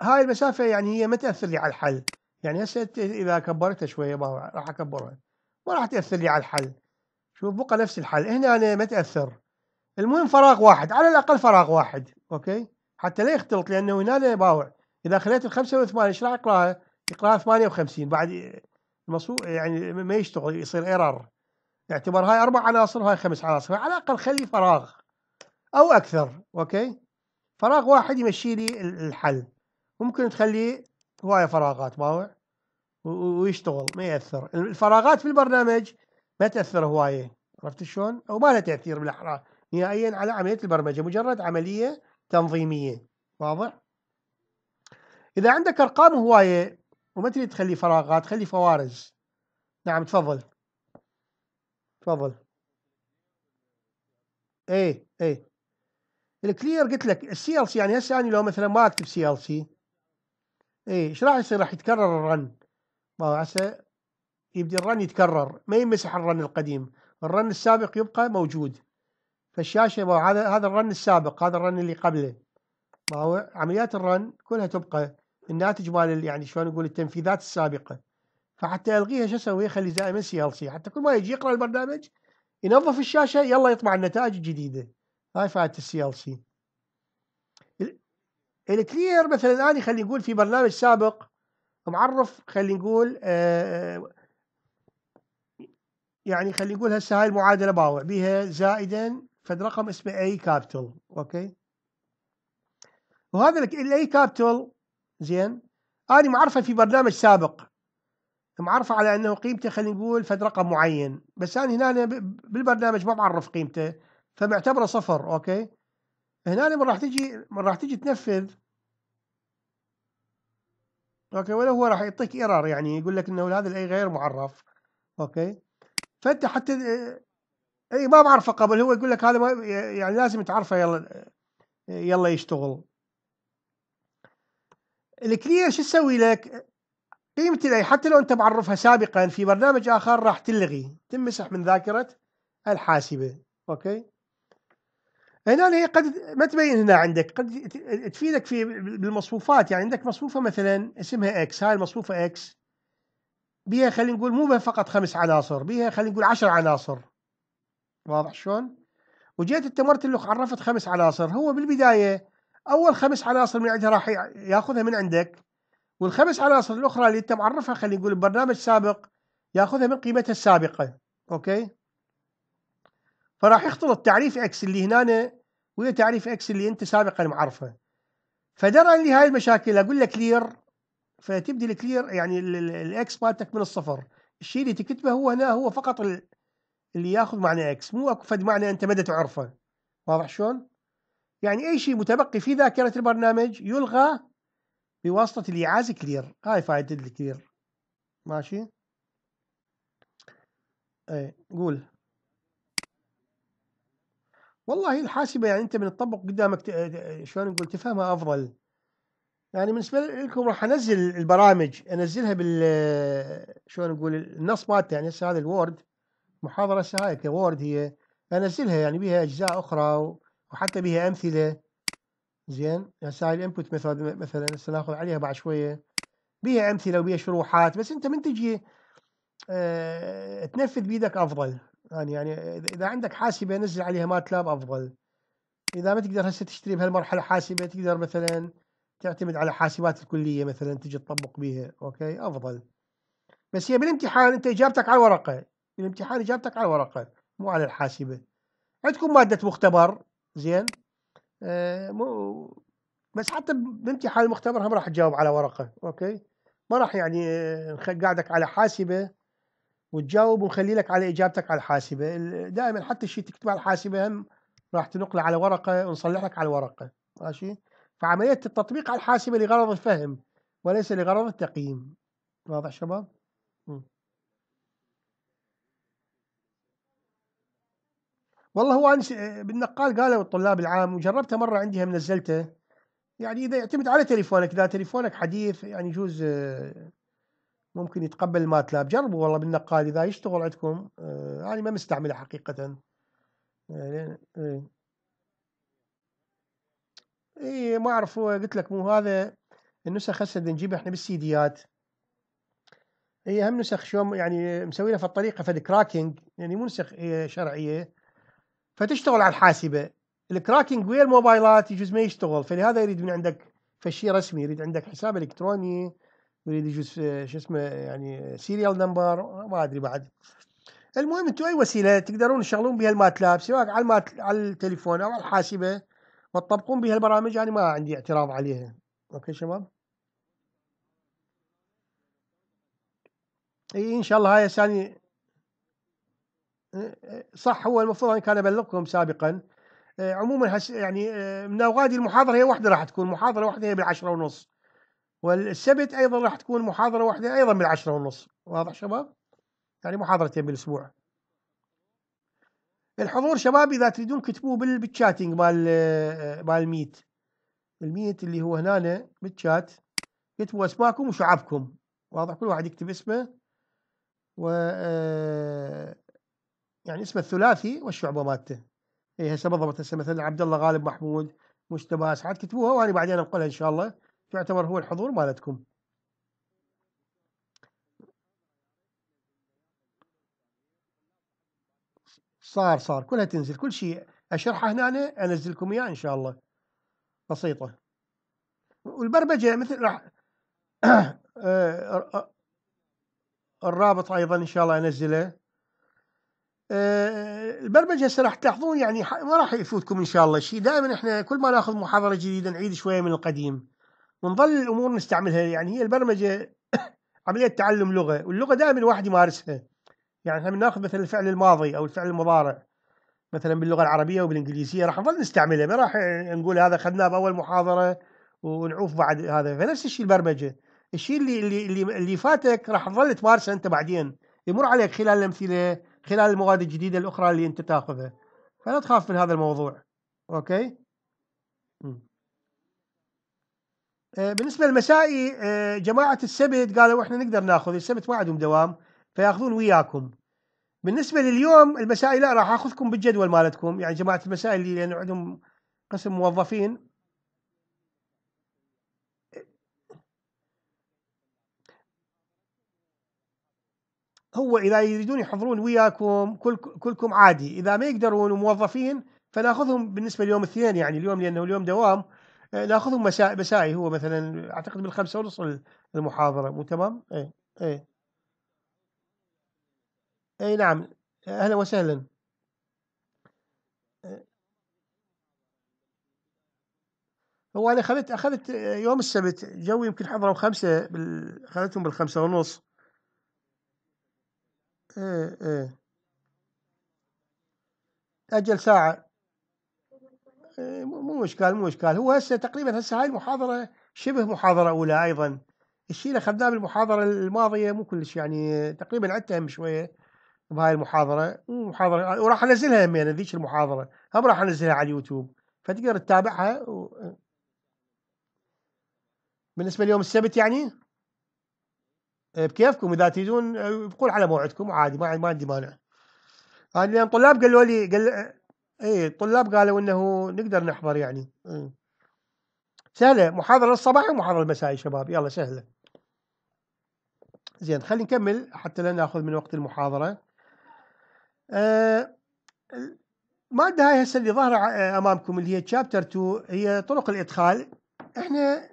هاي المسافة يعني هي ما تأثر لي على الحل يعني هسه إذا كبرتها شوية ما راح أكبرها ما راح تأثر لي على الحل شوف بقى نفس الحل هنا أنا ما تأثر المهم فراغ واحد على الأقل فراغ واحد أوكي حتى لا يختلط لأنه هنا أنا باوع إذا خليت ال 85 ايش راح أقراها؟ يقراها 58 بعد المصو يعني ما يشتغل يصير ايرور اعتبر هاي اربع عناصر وهاي خمس عناصر على الاقل خلي فراغ او اكثر اوكي فراغ واحد يمشي لي الحل ممكن تخليه هواية فراغات باوع ويشتغل ما يأثر الفراغات في البرنامج ما تأثر هواية عرفت شلون؟ أو ما لها تأثير بالأحرى نهائيا على عملية البرمجة مجرد عملية تنظيمية واضح؟ إذا عندك أرقام هواية وما تريد تخلي فراغات خلي فوارز نعم تفضل تفضل ايه ايه الكلير قلت لك السي ال سي يعني هسه انا يعني لو مثلا ما اكتب سي ال سي اي ايش راح يصير راح يتكرر الرن ما هسه يبدي الرن يتكرر ما يمسح الرن القديم الرن السابق يبقى موجود فالشاشه ما هذا هذا الرن السابق هذا الرن اللي قبله ما هو عمليات الرن كلها تبقى الناتج مال يعني شلون نقول التنفيذات السابقه فحتى الغيها شو اسوي اخلي دائما سي ال سي حتى كل ما يجي يقرا البرنامج ينظف الشاشه يلا يطبع النتائج الجديده هاي فائده السي ال سي الكلير مثلا الان خلينا نقول في برنامج سابق معرف خلينا نقول آه، آه، يعني خلينا نقول هسه هاي المعادله باوع بها زائدا فد رقم اسمه اي كابيتال اوكي وهذا الاي كابيتال زين انا معرفه في برنامج سابق معرفه على انه قيمته خلينا نقول فد رقم معين بس انا هنا بالبرنامج ما معرف قيمته فبعتبره صفر اوكي هنا من راح تجي من راح تجي تنفذ اوكي ولا هو راح يعطيك ايرور يعني يقول لك انه هذا الاي غير معرف اوكي فانت حتى اي ما بعرفه قبل هو يقول لك هذا ما يعني لازم تعرفه يلا يلا يشتغل الكلير شو تسوي لك قيمة الاي حتى لو انت معرفها سابقا في برنامج اخر راح تلغي تمسح من ذاكرة الحاسبة اوكي هنا هي قد ما تبين هنا عندك قد تفيدك في بالمصفوفات يعني عندك مصفوفه مثلا اسمها اكس هاي المصفوفه اكس بها خلينا نقول مو فقط خمس عناصر بها خلينا نقول عشر عناصر واضح شلون؟ وجيت التمرت اللي عرفت خمس عناصر هو بالبدايه اول خمس عناصر من عندها راح ياخذها من عندك والخمس عناصر الاخرى اللي انت معرفها خلينا نقول ببرنامج سابق ياخذها من قيمتها السابقه اوكي؟ فراح يختلط تعريف اكس اللي هنا وهي تعريف اكس اللي انت سابقا معرفه لي هاي المشاكل اقول لك كلير فتبدي الكلير يعني الاكس مالتك من الصفر الشيء اللي تكتبه هو هنا هو فقط اللي ياخذ معنى اكس مو اكو فد معنى انت ما تعرفه واضح شلون؟ يعني اي شيء متبقي في ذاكره البرنامج يلغى بواسطه الاعاز كلير هاي فائده الكلير ماشي؟ اي قول والله الحاسبه يعني انت من تطبق قدامك شلون نقول تفهمها افضل يعني بالنسبه لكم راح انزل البرامج انزلها بال شلون نقول النص مالته يعني هسه هذا الوورد محاضره هسه هاي كوورد هي انزلها يعني بها اجزاء اخرى وحتى بها امثله زين هسه هاي الانبوت مثلا مثلا هسه ناخذ عليها بعد شويه بها امثله وبها شروحات بس انت من تجي آه، تنفذ بيدك افضل يعني يعني اذا عندك حاسبه نزل عليها ماتلاب افضل اذا ما تقدر هسه تشتري بهالمرحله حاسبه تقدر مثلا تعتمد على حاسبات الكليه مثلا تجي تطبق بها اوكي افضل بس هي بالامتحان انت اجابتك على الورقه بالامتحان اجابتك على الورقه مو على الحاسبه عندكم ماده مختبر زين آه مو بس حتى بامتحان المختبر هم راح تجاوب على ورقه اوكي ما راح يعني آه، قاعدك على حاسبه وتجاوب ونخلي لك على اجابتك على الحاسبه دائما حتى الشيء تكتبه على الحاسبه هم راح تنقله على ورقه ونصلح لك على الورقه ماشي فعمليه التطبيق على الحاسبه لغرض الفهم وليس لغرض التقييم واضح شباب؟ والله هو أنا بالنقال قالوا الطلاب العام وجربته مره عندي هم نزلته يعني اذا يعتمد على تليفونك اذا تليفونك حديث يعني يجوز ممكن يتقبل الماتلاب جربوا والله بالنقال اذا يشتغل عندكم آه، انا يعني ما مستعمله حقيقه آه، اي إيه، ما اعرف قلت لك مو هذا النسخ هسه نجيبها احنا بالسيديات هي إيه، هم نسخ شو يعني مسوينها في الطريقه فد كراكنج يعني مو نسخ شرعيه فتشتغل على الحاسبه الكراكنج ويا الموبايلات يجوز ما يشتغل فلهذا يريد من عندك فشي رسمي يريد عندك حساب الكتروني يريد يجوز آه، شو اسمه يعني سيريال نمبر ما ادري بعد المهم انتم اي وسيله تقدرون تشغلون بها الماتلاب سواء على المات على التليفون او على الحاسبه وتطبقون بها البرامج انا يعني ما عندي اعتراض عليها اوكي شباب اي ان شاء الله هاي ثاني صح هو المفروض انا كان ابلغكم سابقا آه، عموما هس يعني آه، من اوغادي المحاضره هي واحده راح تكون محاضره واحده هي بالعشرة ونص والسبت ايضا راح تكون محاضره واحده ايضا من العشرة ونص واضح شباب يعني محاضرتين بالاسبوع الحضور شباب اذا تريدون كتبوه بالشاتنج مال آه، مال الميت الميت اللي هو هنا بالشات كتبوا اسماءكم وشعبكم واضح كل واحد يكتب اسمه و آه، يعني اسمه الثلاثي والشعبه مالته هي إيه، هسه بالضبط هسه مثلا عبد الله غالب محمود مجتبى اسعد كتبوها وانا بعدين انقلها ان شاء الله يعتبر هو الحضور مالتكم صار صار كلها تنزل كل شيء اشرحه هنا أنا انزل لكم اياه ان شاء الله بسيطه والبرمجه مثل راح [coughs] آه، الرابط ايضا ان شاء الله انزله آه، البرمجه هسه راح تلاحظون يعني ما راح يفوتكم ان شاء الله شيء دائما احنا كل ما ناخذ محاضره جديده نعيد شويه من القديم ونظل الامور نستعملها يعني هي البرمجه [coughs] عمليه تعلم لغه واللغه دائما الواحد يمارسها يعني احنا بناخذ مثلا الفعل الماضي او الفعل المضارع مثلا باللغه العربيه وبالانجليزيه راح نظل نستعملها ما راح نقول هذا اخذناه باول محاضره ونعوف بعد هذا فنفس الشيء البرمجه الشيء اللي اللي اللي فاتك راح تظل تمارسه انت بعدين يمر عليك خلال الامثله خلال المواد الجديده الاخرى اللي انت تاخذها فلا تخاف من هذا الموضوع اوكي م. آه، بالنسبه للمسائي آه، جماعه السبت قالوا احنا نقدر ناخذ السبت ما عندهم دوام فياخذون وياكم بالنسبه لليوم المسائي لا راح اخذكم بالجدول مالتكم يعني جماعه المسائي اللي لان عندهم قسم موظفين هو اذا يريدون يحضرون وياكم كل كلكم عادي اذا ما يقدرون وموظفين فناخذهم بالنسبه ليوم الاثنين يعني اليوم لانه اليوم دوام آه، ناخذهم مساء مسائي هو مثلا اعتقد من الخمسة ونص المحاضرة مو تمام؟ اي اي اي نعم اهلا وسهلا هو انا اخذت اخذت يوم السبت جو يمكن حضروا خمسة بال... اخذتهم بالخمسة ونص ايه ايه اجل ساعة مو اشكال مو اشكال هو هسه تقريبا هسه هاي المحاضره شبه محاضره اولى ايضا الشيء اللي اخذناه بالمحاضره الماضيه مو كلش يعني تقريبا هم شويه بهاي المحاضره محاضره وراح انزلها همين ذيك المحاضره هم راح انزلها على اليوتيوب فتقدر تتابعها و... بالنسبه ليوم السبت يعني إيه، بكيفكم اذا تريدون بقول على موعدكم عادي ما عندي مانع يعني طلاب قالوا لي قال اي الطلاب قالوا انه نقدر نحضر يعني إيه. سهله محاضره الصباح ومحاضره المساء يا شباب يلا سهله زين خلينا نكمل حتى لا ناخذ من وقت المحاضره آه، الماده هاي هسه اللي ظاهره امامكم اللي هي تشابتر 2 هي طرق الادخال احنا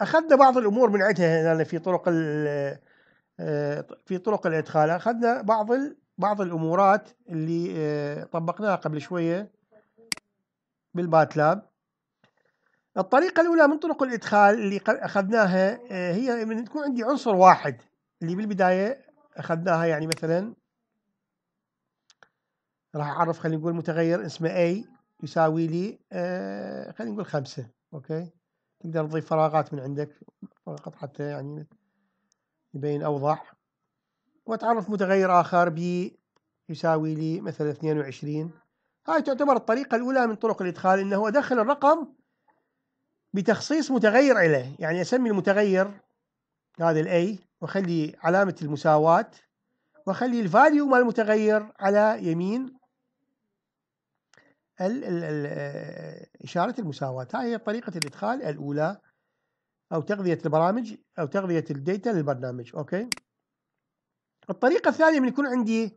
اخذنا بعض الامور من عندها يعني في طرق آه، في طرق الادخال اخذنا بعض ال بعض الأمورات اللي آه، طبقناها قبل شوية بالباتلاب الطريقة الأولى من طرق الإدخال اللي أخذناها آه، هي من تكون عندي عنصر واحد اللي بالبداية أخذناها يعني مثلا راح أعرف خلينا نقول متغير اسمه A يساوي لي آه، خلينا نقول خمسة أوكي تقدر تضيف فراغات من عندك فقط حتى يعني يبين أوضح وأتعرف متغير آخر بي يساوي لي مثلا 22 هاي تعتبر الطريقة الأولى من طرق الإدخال أنه أدخل الرقم بتخصيص متغير اليه يعني أسمي المتغير هذا الاي وأخلي علامة المساواة وأخلي الفاليو مال المتغير على يمين ال ال ال إشارة المساواة هاي هي طريقة الإدخال الأولى أو تغذية البرامج أو تغذية الداتا للبرنامج أوكي الطريقة الثانية من يكون عندي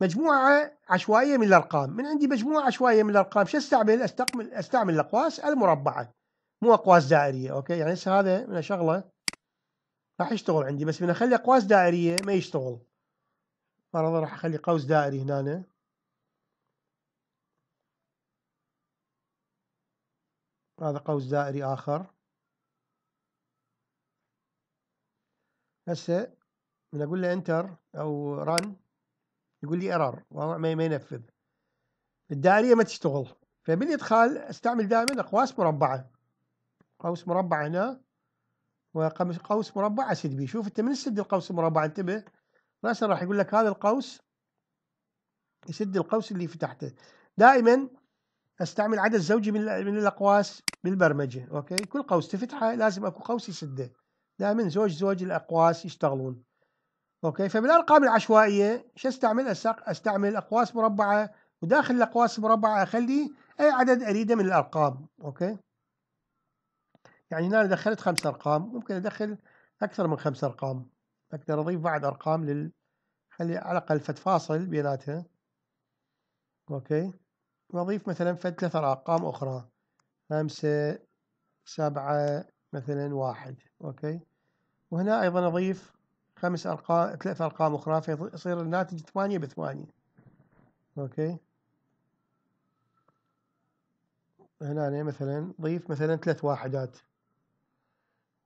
مجموعة عشوائية من الأرقام من عندي مجموعة عشوائية من الأرقام شو استعمل استعمل استعمل الأقواس المربعة مو أقواس دائرية أوكي يعني هسه هذا من شغلة راح يشتغل عندي بس من أخلي أقواس دائرية ما يشتغل فرضا راح أخلي قوس دائري هنا هذا قوس دائري آخر هسه من اقول له انتر او ران يقول لي ايرور ما ينفذ الدائريه ما تشتغل فبالادخال استعمل دائما اقواس مربعه قوس مربع هنا وقوس مربع اسد بي شوف انت من تسد القوس المربع انتبه راسا راح يقول لك هذا القوس يسد القوس اللي فتحته دائما استعمل عدد زوجي من من الاقواس بالبرمجه اوكي كل قوس تفتحه لازم اكو قوس يسده دائما زوج زوج الاقواس يشتغلون اوكي فبالارقام العشوائيه شو استعمل؟ استعمل اقواس مربعه وداخل الاقواس المربعه اخلي اي عدد اريده من الارقام اوكي يعني هنا انا دخلت خمس ارقام ممكن ادخل اكثر من خمس ارقام اقدر اضيف بعد ارقام لل خلي على الاقل فد فاصل بيناتها اوكي واضيف مثلا فد ثلاث ارقام اخرى خمسة سبعة مثلا واحد اوكي وهنا ايضا اضيف خمس ارقام ثلاث ارقام اخرى فيصير الناتج ثمانية بثمانية اوكي هنا يعني مثلا ضيف مثلا ثلاث واحدات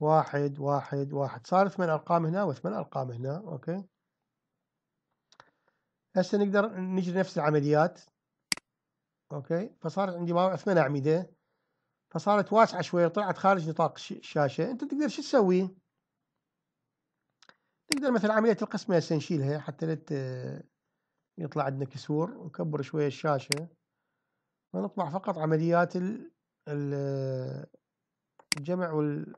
واحد واحد واحد صار ثمان ارقام هنا وثمان ارقام هنا اوكي هسه نقدر نجري نفس العمليات اوكي فصارت عندي ثمان اعمده فصارت واسعه شويه طلعت خارج نطاق الشاشه انت تقدر شو تسوي؟ نقدر مثلا عملية القسمة هسه نشيلها حتى لا يطلع عندنا كسور نكبر شوية الشاشة ونطبع فقط عمليات الجمع وال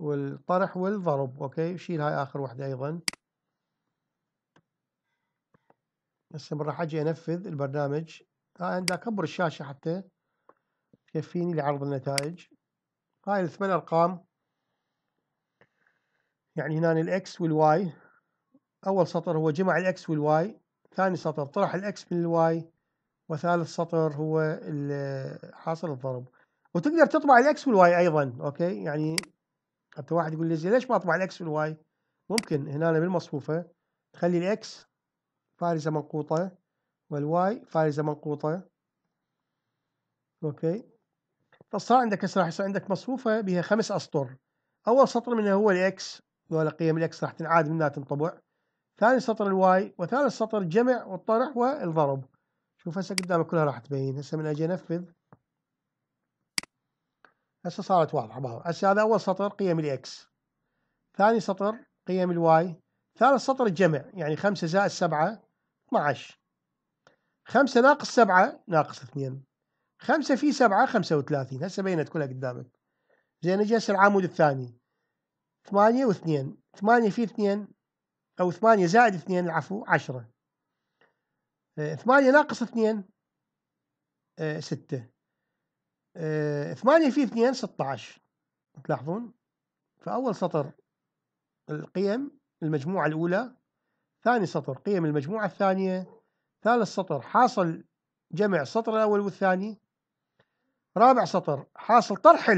والطرح والضرب اوكي شيل هاي اخر واحدة ايضا هسه من راح اجي انفذ البرنامج هاي عندي اكبر الشاشة حتى تكفيني لعرض النتائج هاي الثمان ارقام يعني هنا الاكس والواي اول سطر هو جمع الاكس والواي ثاني سطر طرح الاكس من الواي وثالث سطر هو آه، حاصل الضرب وتقدر تطبع الاكس والواي ايضا اوكي يعني حتى واحد يقول لي ليش ما اطبع الاكس والواي ممكن هنا بالمصفوفه تخلي الاكس فارزه منقوطه والواي فارزه منقوطه اوكي فصار عندك هسه عندك مصفوفه بها خمس اسطر اول سطر منها هو الاكس ذولا قيم الاكس راح تنعاد منها تنطبع ثاني سطر الواي وثالث سطر الجمع والطرح والضرب شوف هسه قدامك كلها راح تبين هسه من اجي انفذ هسه صارت واضحه هسه هذا اول سطر قيم الاكس ثاني سطر قيم الواي ثالث سطر الجمع يعني 5 زائد 7 12 5 ناقص 7 ناقص 2 5 في 7 35 هسه بينت كلها قدامك زين اجي هسه العمود الثاني ثمانية واثنين ثمانية في اثنين أو ثمانية زائد اثنين العفو عشرة آه، ثمانية ناقص اثنين آه، ستة آه، ثمانية في اثنين ستة عشر تلاحظون فأول سطر القيم المجموعة الأولى ثاني سطر قيم المجموعة الثانية ثالث سطر حاصل جمع السطر الأول والثاني رابع سطر حاصل طرح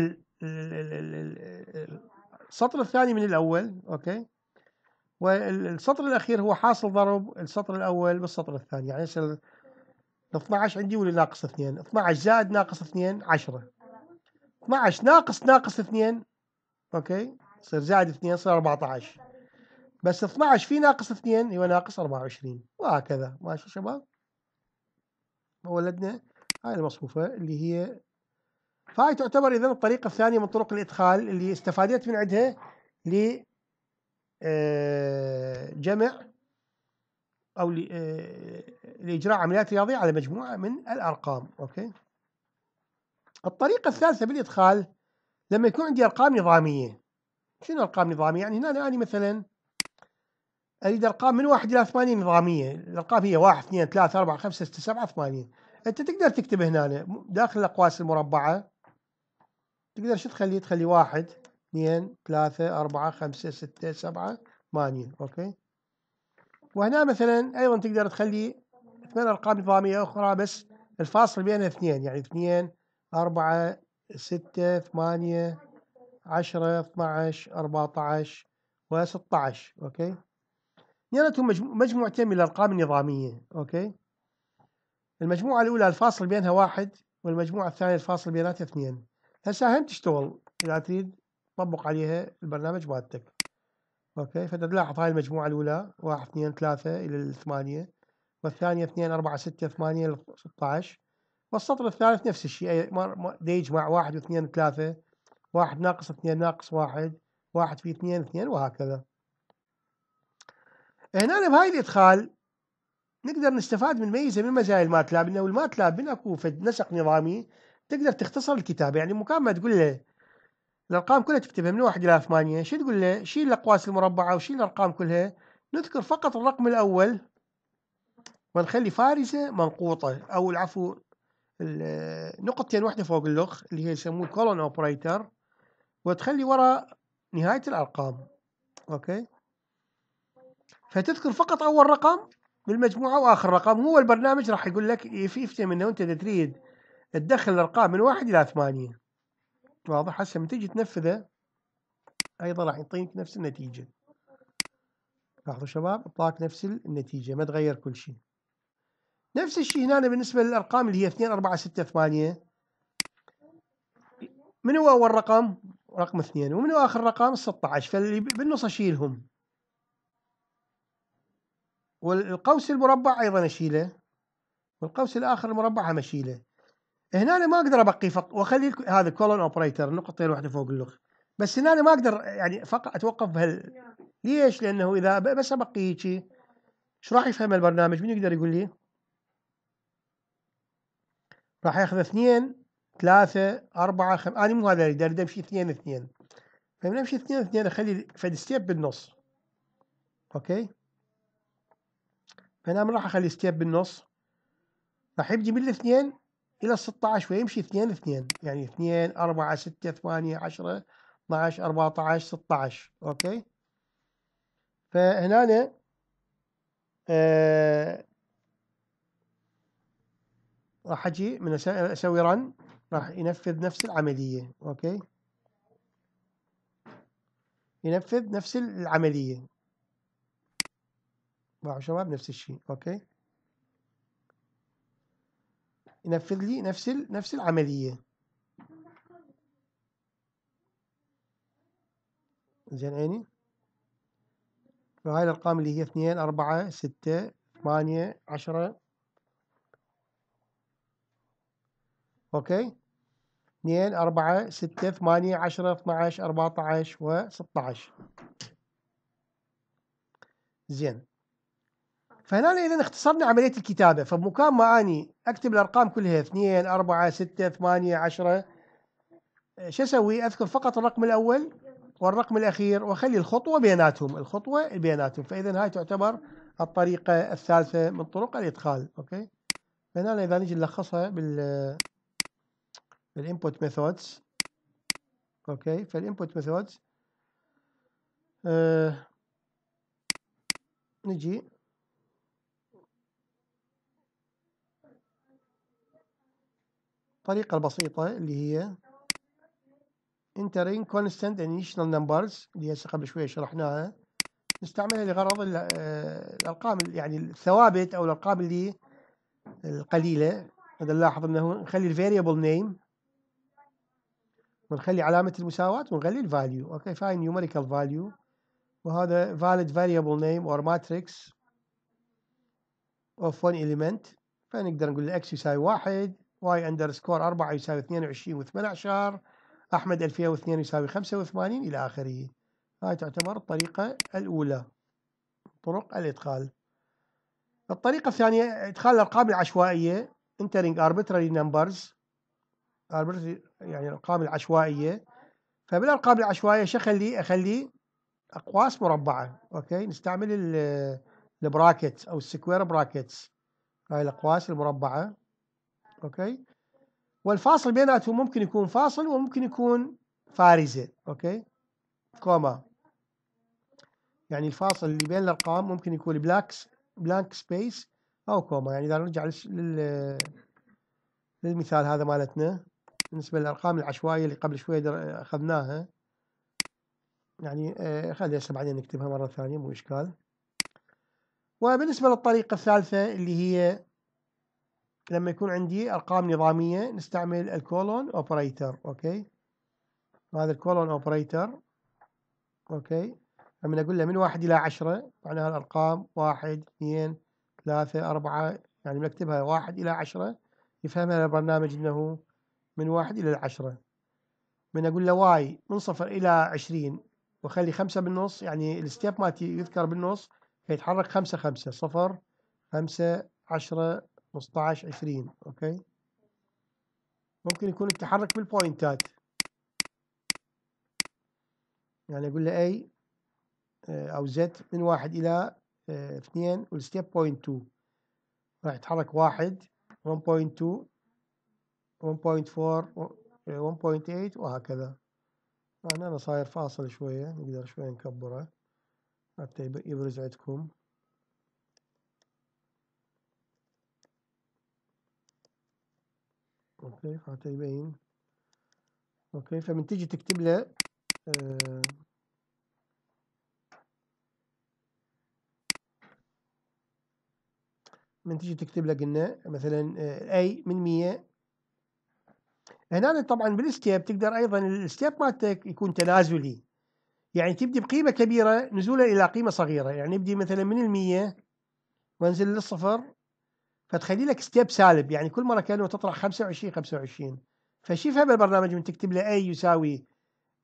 السطر الثاني من الأول أوكي والسطر الأخير هو حاصل ضرب السطر الأول بالسطر الثاني يعني يصير 12 عندي واللي ناقص 2 12 زائد ناقص 2 10 12 ناقص ناقص 2 أوكي يصير زائد 2 يصير 14 بس 12 في ناقص 2 هو ناقص 24 وهكذا ماشي شباب ولدنا هاي المصفوفة اللي هي فهاي تعتبر اذا الطريقه الثانيه من طرق الادخال اللي استفادت من عندها ل آه، جمع او آه، لاجراء عمليات رياضيه على مجموعه من الارقام اوكي الطريقه الثالثه بالادخال لما يكون عندي ارقام نظاميه شنو ارقام نظاميه يعني هنا انا مثلا اريد ارقام من 1 الى 80 نظاميه الارقام هي 1 2 3 4 5 6 7 80 انت تقدر تكتب هنا داخل الاقواس المربعه تقدر شو تخلي تخلي واحد اثنين ثلاثة أربعة خمسة ستة سبعة ثمانية أوكي وهنا مثلا أيضا تقدر تخلي ثمان أرقام نظامية أخرى بس الفاصل بينها اثنين يعني اثنين أربعة ستة ثمانية عشرة اثناعش وستة عشر أوكي نيرتهم مجموعتين من الأرقام النظامية أوكي المجموعة الأولى الفاصل بينها واحد والمجموعة الثانية الفاصل بيناتها اثنين هسه هم تشتغل اذا تريد تطبق عليها البرنامج مالتك اوكي فتلاحظ هاي المجموعه الاولى 1 2 3 الى 8 والثانيه 2 4 6 8 الى 16 والسطر الثالث نفس الشيء يجمع 1 2 3 1 ناقص 2 ناقص 1 1 في 2 2 وهكذا هنا بهاي الادخال نقدر نستفاد من ميزه من مزايا الماتلاب انه الماتلاب بنكو فد نسق نظامي تقدر تختصر الكتاب يعني مكان ما تقول له الارقام كلها تكتبها من واحد الى ثمانيه شو تقول له شيل الاقواس المربعه وشيل الارقام كلها نذكر فقط الرقم الاول ونخلي فارزه منقوطه او العفو نقطتين واحده فوق اللخ اللي هي يسموه كولون اوبريتر وتخلي وراء نهايه الارقام اوكي فتذكر فقط اول رقم بالمجموعه واخر رقم هو البرنامج راح يقول لك يفتي إيه، منه وانت تريد تدخل الارقام من واحد الى ثمانية واضح هسه لما تجي تنفذه ايضا راح يعطيك نفس النتيجة لاحظوا شباب اعطاك نفس النتيجة ما تغير كل شيء نفس الشيء هنا بالنسبة للارقام اللي هي 2 4 6 8 من هو اول رقم؟ رقم اثنين ومن هو اخر رقم؟ 16 فاللي بالنص اشيلهم والقوس المربع ايضا اشيله والقوس الاخر المربع هم اشيله هنا أنا ما اقدر ابقي فقط واخلي هذا كولون اوبريتر نقطتين الواحده فوق اللغة بس هنا أنا ما اقدر يعني فقط اتوقف بهال ليش؟ لانه اذا بس ابقي هيجي ايش راح يفهم البرنامج؟ من يقدر يقول لي؟ راح ياخذ اثنين ثلاثة أربعة خم... أنا مو هذا اللي أمشي اثنين اثنين فمن أمشي اثنين اثنين أخلي فد ستيب بالنص أوكي فأنا من راح أخلي ستيب بالنص راح يبدي من الاثنين الى 16 ويمشي 2 2 يعني 2 4 6 8 10 12 14 16 اوكي فهنا آه راح اجي من اسوي رن راح ينفذ نفس العمليه اوكي ينفذ نفس العمليه مع شباب نفس الشيء اوكي ينفذ لي نفس نفس العملية زين عيني فهاي الأرقام اللي هي اثنين أربعة ستة ثمانية عشرة أوكي اثنين أربعة ستة ثمانية عشرة اثناعش أربعة عشر وستة عشر زين فهنا اذا اختصرنا عمليه الكتابه فبمكان ما اني اكتب الارقام كلها 2 4 6 8 10 شو اسوي؟ اذكر فقط الرقم الاول والرقم الاخير واخلي الخطوه بيناتهم، الخطوه بيناتهم، فاذا هاي تعتبر الطريقه الثالثه من طرق الادخال، اوكي؟ فهنا اذا نجي نلخصها بال بالانبوت ميثودز اوكي فالانبوت ميثودز آه نجي الطريقة البسيطة اللي هي entering constant initial numbers اللي هسه قبل شوية شرحناها نستعملها لغرض آه، الأرقام يعني الثوابت أو الأرقام اللي القليلة هذا نلاحظ أنه نخلي الفاريبل نيم ونخلي علامة المساواة ونخلي الفاليو اوكي فاين نيوميريكال فاليو وهذا valid variable name or matrix of one element فنقدر نقول له x يساوي واحد واي اندرسكور 4 يساوي 22 و18 احمد 2002 يساوي 85 الى اخره هاي تعتبر الطريقة الاولى طرق الادخال الطريقة الثانية ادخال الارقام العشوائية entering arbitrary numbers يعني الارقام العشوائية فبالارقام العشوائية شو اخلي اخلي اقواس مربعة اوكي نستعمل البراكت او السكوير براكتس هاي الاقواس المربعة اوكي والفاصل بيناتهم ممكن يكون فاصل وممكن يكون فارزة اوكي كوما يعني الفاصل اللي بين الارقام ممكن يكون بلاك بلانك سبيس او كوما يعني اذا نرجع لل للمثال هذا مالتنا بالنسبة للارقام العشوائية اللي قبل شوية اخذناها يعني آه، خلي هسه بعدين نكتبها مرة ثانية مو اشكال وبالنسبة للطريقة الثالثة اللي هي لما يكون عندي ارقام نظاميه نستعمل الكولون اوبريتر اوكي هذا الكولون اوبريتر اوكي لما اقول له من واحد الى عشرة معناها الارقام واحد اثنين ثلاثة أربعة يعني بنكتبها واحد إلى عشرة يفهمها البرنامج أنه من واحد إلى العشرة من أقول له واي من صفر إلى عشرين وخلي خمسة بالنص يعني الستيب مالتي يذكر بالنص فيتحرك خمسة خمسة صفر خمسة عشرة 15 20 اوكي ممكن يكون التحرك بالبوينتات يعني اقول له اي آه، او زد من واحد الى آه، اثنين والستيب بوينت 2 راح يتحرك واحد 1.2 1.4 1.8 وهكذا يعني انا صاير فاصل شويه نقدر شويه نكبره حتى يبرز عندكم اوكي فهتلاقي يبين اوكي فمن تيجي تكتب له آه من تيجي تكتب له قلنا مثلا آه اي من 100 هنا طبعا بالستيب تقدر ايضا الستيب مالتك يكون تنازلي يعني تبدي بقيمه كبيره نزولا الى قيمه صغيره يعني نبدي مثلا من ال100 وانزل للصفر فتخلي لك ستيب سالب يعني كل مره كانه تطرح 25 25 فشوف هذا البرنامج من تكتب له اي يساوي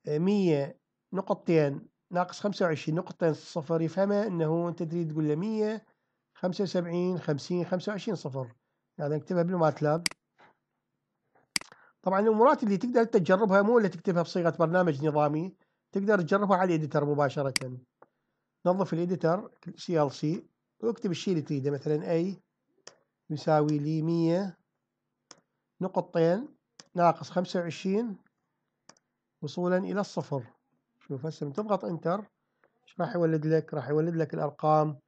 100 آه، نقطتين ناقص 25 نقطتين صفر يفهمها انه انت تريد تقول له 100 75 50 25 صفر يعني نكتبها بالماتلاب طبعا الامورات اللي تقدر انت تجربها مو اللي تكتبها بصيغه برنامج نظامي تقدر تجربها على الاديتر مباشره نظف الاديتر سي ال سي واكتب الشيء اللي تريده مثلا اي يساوي لي مية نقطتين ناقص خمسة وعشرين وصولا إلى الصفر شوف هسه تضغط انتر ايش راح يولد لك؟ راح يولد لك الأرقام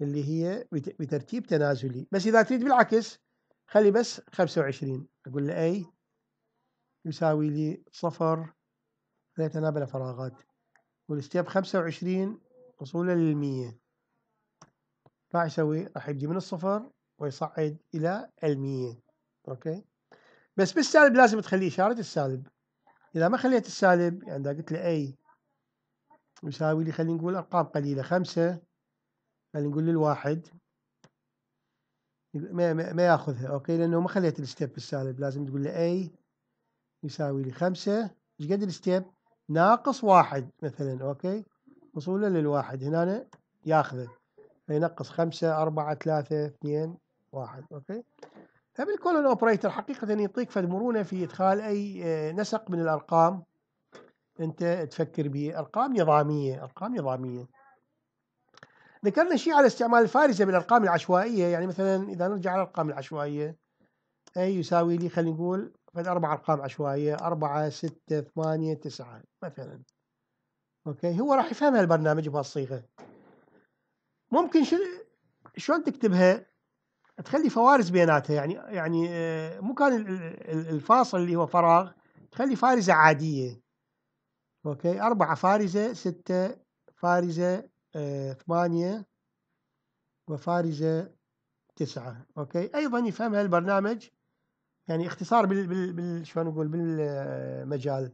اللي هي بترتيب تنازلي بس إذا تريد بالعكس خلي بس خمسة وعشرين أقول له أي يساوي لي صفر لا بلا فراغات والستيب خمسة وعشرين وصولا للمية راح يسوي راح يجي من الصفر ويصعد إلى المية أوكي بس بالسالب لازم تخليه إشارة السالب إذا ما خليت السالب يعني إذا قلت له أي يساوي لي خلينا نقول أرقام قليلة خمسة خلينا نقول للواحد ما, ما, ما ياخذها أوكي لأنه ما خليت الستيب بالسالب لازم تقول له أي يساوي لي خمسة إيش قد الستيب ناقص واحد مثلا أوكي وصولا للواحد هنا ياخذه فينقص خمسة أربعة ثلاثة اثنين واحد اوكي فبالكولون طيب، اوبريتر حقيقة يعطيك فد مرونة في ادخال اي آه، نسق من الارقام انت تفكر به ارقام نظامية ارقام نظامية ذكرنا شيء على استعمال الفارزة بالارقام العشوائية يعني مثلا اذا نرجع على الارقام العشوائية اي يساوي لي خلينا نقول فد اربع ارقام عشوائية أربعة ستة ثمانية تسعة مثلا اوكي هو راح يفهمها البرنامج بهالصيغة ممكن شو شلون تكتبها تخلي فوارز بيناتها يعني يعني آه، مو كان الفاصل اللي هو فراغ تخلي فارزة عادية اوكي أربعة فارزة ستة فارزة آه، ثمانية وفارزة تسعة اوكي أيضا يفهم هالبرنامج يعني اختصار بال بال, بال... شلون نقول بالمجال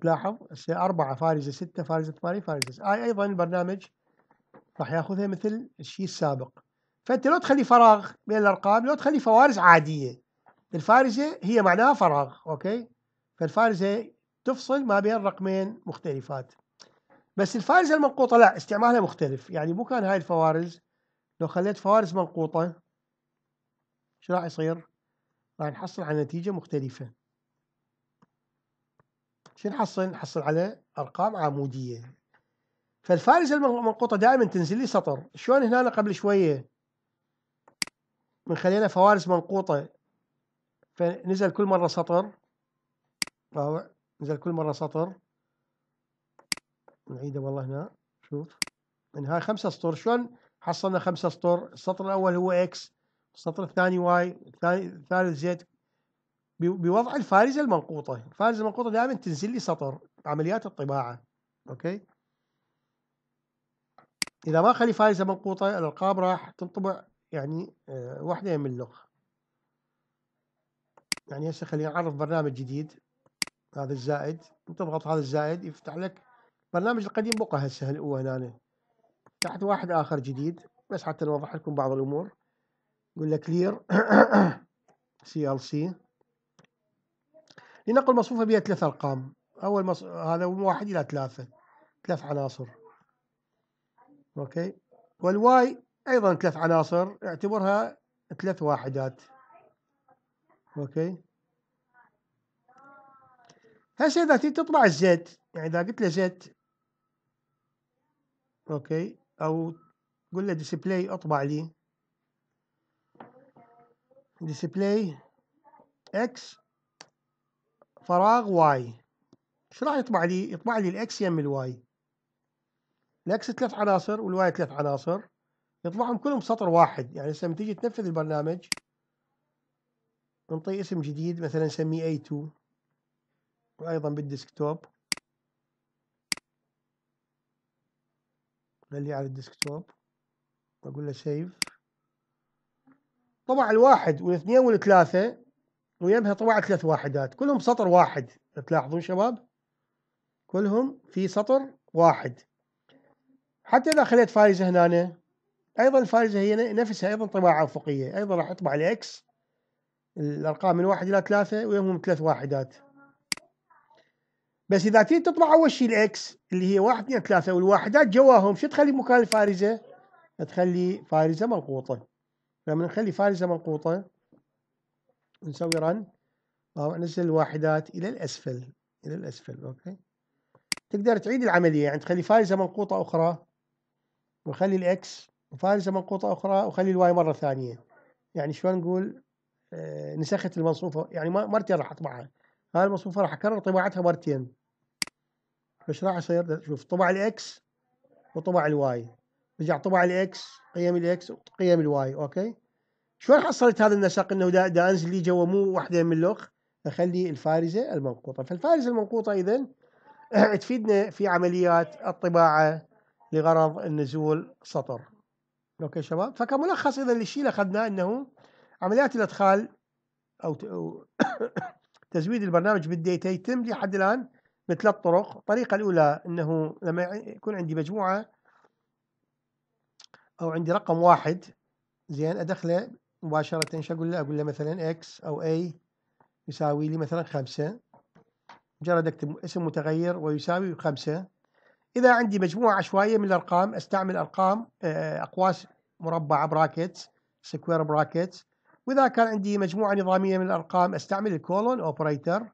تلاحظ أربعة فارزة ستة فارزة ثمانية فارزة اي أيضا البرنامج راح ياخذها مثل الشيء السابق فانت لو تخلي فراغ بين الارقام لو تخلي فوارز عاديه الفارزه هي معناها فراغ اوكي فالفارزه تفصل ما بين رقمين مختلفات بس الفارزه المنقوطه لا استعمالها مختلف يعني مو كان هاي الفوارز لو خليت فوارز منقوطه شو راح يصير؟ راح نحصل على نتيجه مختلفه شو نحصل؟ نحصل على ارقام عموديه فالفارزه المنقوطه دائما تنزل لي سطر شلون هنا قبل شويه خلينا فوارس منقوطة فنزل كل مرة سطر طاوع نزل كل مرة سطر نعيده والله هنا شوف من هاي خمسة سطور شلون حصلنا خمسة سطور السطر الأول هو إكس السطر الثاني واي الثاني الثالث زد بوضع الفارزة المنقوطة الفارزة المنقوطة دائما تنزل لي سطر عمليات الطباعة أوكي إذا ما خلي فارزة منقوطة الألقاب راح تنطبع يعني آه، واحدة من اللغة يعني هسه خلينا نعرف برنامج جديد هذا الزائد تضغط هذا الزائد يفتح لك برنامج القديم بقى هسه هو هنا تحت واحد آخر جديد بس حتى نوضح لكم بعض الأمور يقول لك كلير سي ال سي لنقل مصفوفة بها ثلاث أرقام أول مص... هذا من واحد إلى ثلاثة ثلاث عناصر أوكي والواي أيضا ثلاث عناصر اعتبرها ثلاث واحدات أوكي هسه إذا تريد تطبع الزيت يعني إذا قلت له زيت أوكي أو قول له ديسبلاي اطبع لي ديسبلاي اكس فراغ واي ايش راح يطبع لي؟ يطبع لي الاكس يم الواي الاكس ثلاث عناصر والواي ثلاث عناصر يطلعهم كلهم سطر واحد يعني لما تيجي تنفذ البرنامج نعطيه اسم جديد مثلا نسميه اي 2 وايضا بالديسكتوب خليه على الديسكتوب واقول له سيف طبع الواحد والاثنين والثلاثة ويمها طبع ثلاث واحدات كلهم سطر واحد تلاحظون شباب كلهم في سطر واحد حتى اذا خليت فايزة هنا ايضا الفائزه هي نفسها ايضا طباعه افقيه ايضا راح اطبع الاكس الارقام من واحد الى ثلاثه ويهم ثلاث واحدات بس اذا تريد تطبع اول شيء الاكس اللي هي واحد اثنين ثلاثه والواحدات جواهم شو تخلي مكان الفارزه؟ تخلي فارزه منقوطه لما نخلي فارزه منقوطه نسوي رن آه، ننزل الواحدات الى الاسفل الى الاسفل اوكي تقدر تعيد العمليه يعني تخلي فارزه منقوطه اخرى ونخلي الاكس وفارسه أمم منقوطه اخرى وخلي الواي مره ثانيه يعني شلون نقول آه، نسخت المنصوفه يعني مرتين راح اطبعها هاي المنصوفه راح اكرر طباعتها مرتين فايش راح يصير شوف طبع الاكس وطبع الواي رجع طبع الاكس قيم الاكس وقيم الواي اوكي شلون حصلت هذا النسق انه دا, دا انزل لي جوا مو واحده من اللخ اخلي الفارزه المنقوطه فالفارزه المنقوطه اذا [clears throat] تفيدنا في عمليات الطباعه لغرض النزول سطر اوكي شباب فكملخص اذا للشيء اللي اخذناه انه عمليات الادخال او تزويد [coughs] البرنامج بالديتا يتم لحد الان بثلاث طرق الطريقه الاولى انه لما يكون عندي مجموعه او عندي رقم واحد زين ادخله مباشره ايش اقول له اقول له مثلا اكس او اي يساوي لي مثلا خمسة مجرد اكتب اسم متغير ويساوي خمسة إذا عندي مجموعة عشوائية من الأرقام استعمل أرقام آه، أقواس مربع براكت سكوير براكت واذا كان عندي مجموعه نظاميه من الارقام استعمل الكولون اوبريتر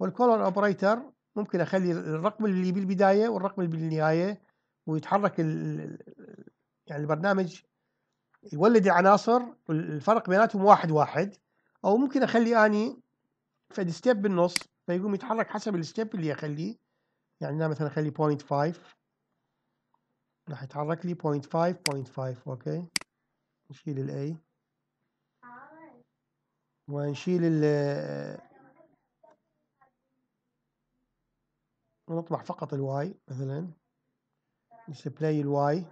والكولون اوبريتر ممكن اخلي الرقم اللي بالبدايه والرقم اللي بالنهايه ويتحرك يعني البرنامج يولد العناصر الفرق بيناتهم واحد واحد او ممكن اخلي اني فد ستيب بالنص فيقوم يتحرك حسب الستيب اللي اخليه يعني مثلا اخلي 0.5 راح يتحرك لي 0.5 0.5 اوكي نشيل الـ A ونشيل الـ ونطبع فقط الواي مثلا نسبلاي الواي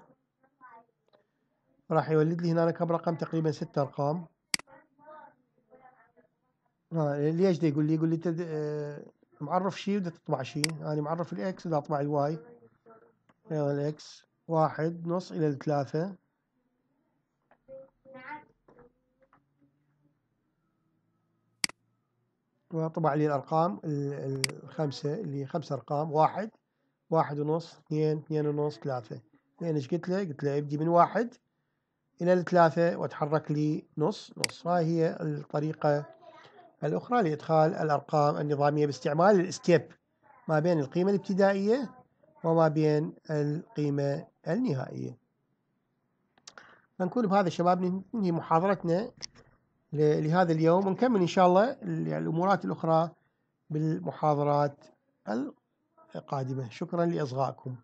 راح يولد لي هنا كم رقم تقريبا ست ارقام ها ليش دا يقول لي يقول لي تد... آه معرف شيء ودا تطبع شيء انا يعني معرف الاكس ودا اطبع الواي الاكس واحد نص إلى الثلاثة وطبع لي الأرقام الخمسة اللي خمسة أرقام واحد واحد ونص اثنين اثنين ونص ثلاثة لأن يعني إيش قلت له؟ قلت له ابدي من واحد إلى الثلاثة واتحرك لي نص نص هاي هي الطريقة الأخرى لإدخال الأرقام النظامية باستعمال الاسكيب ما بين القيمة الابتدائية وما بين القيمة النهائية نكون بهذا شباب ننهي محاضرتنا لهذا اليوم ونكمل إن شاء الله الأمورات الأخرى بالمحاضرات القادمة شكرا لإصغائكم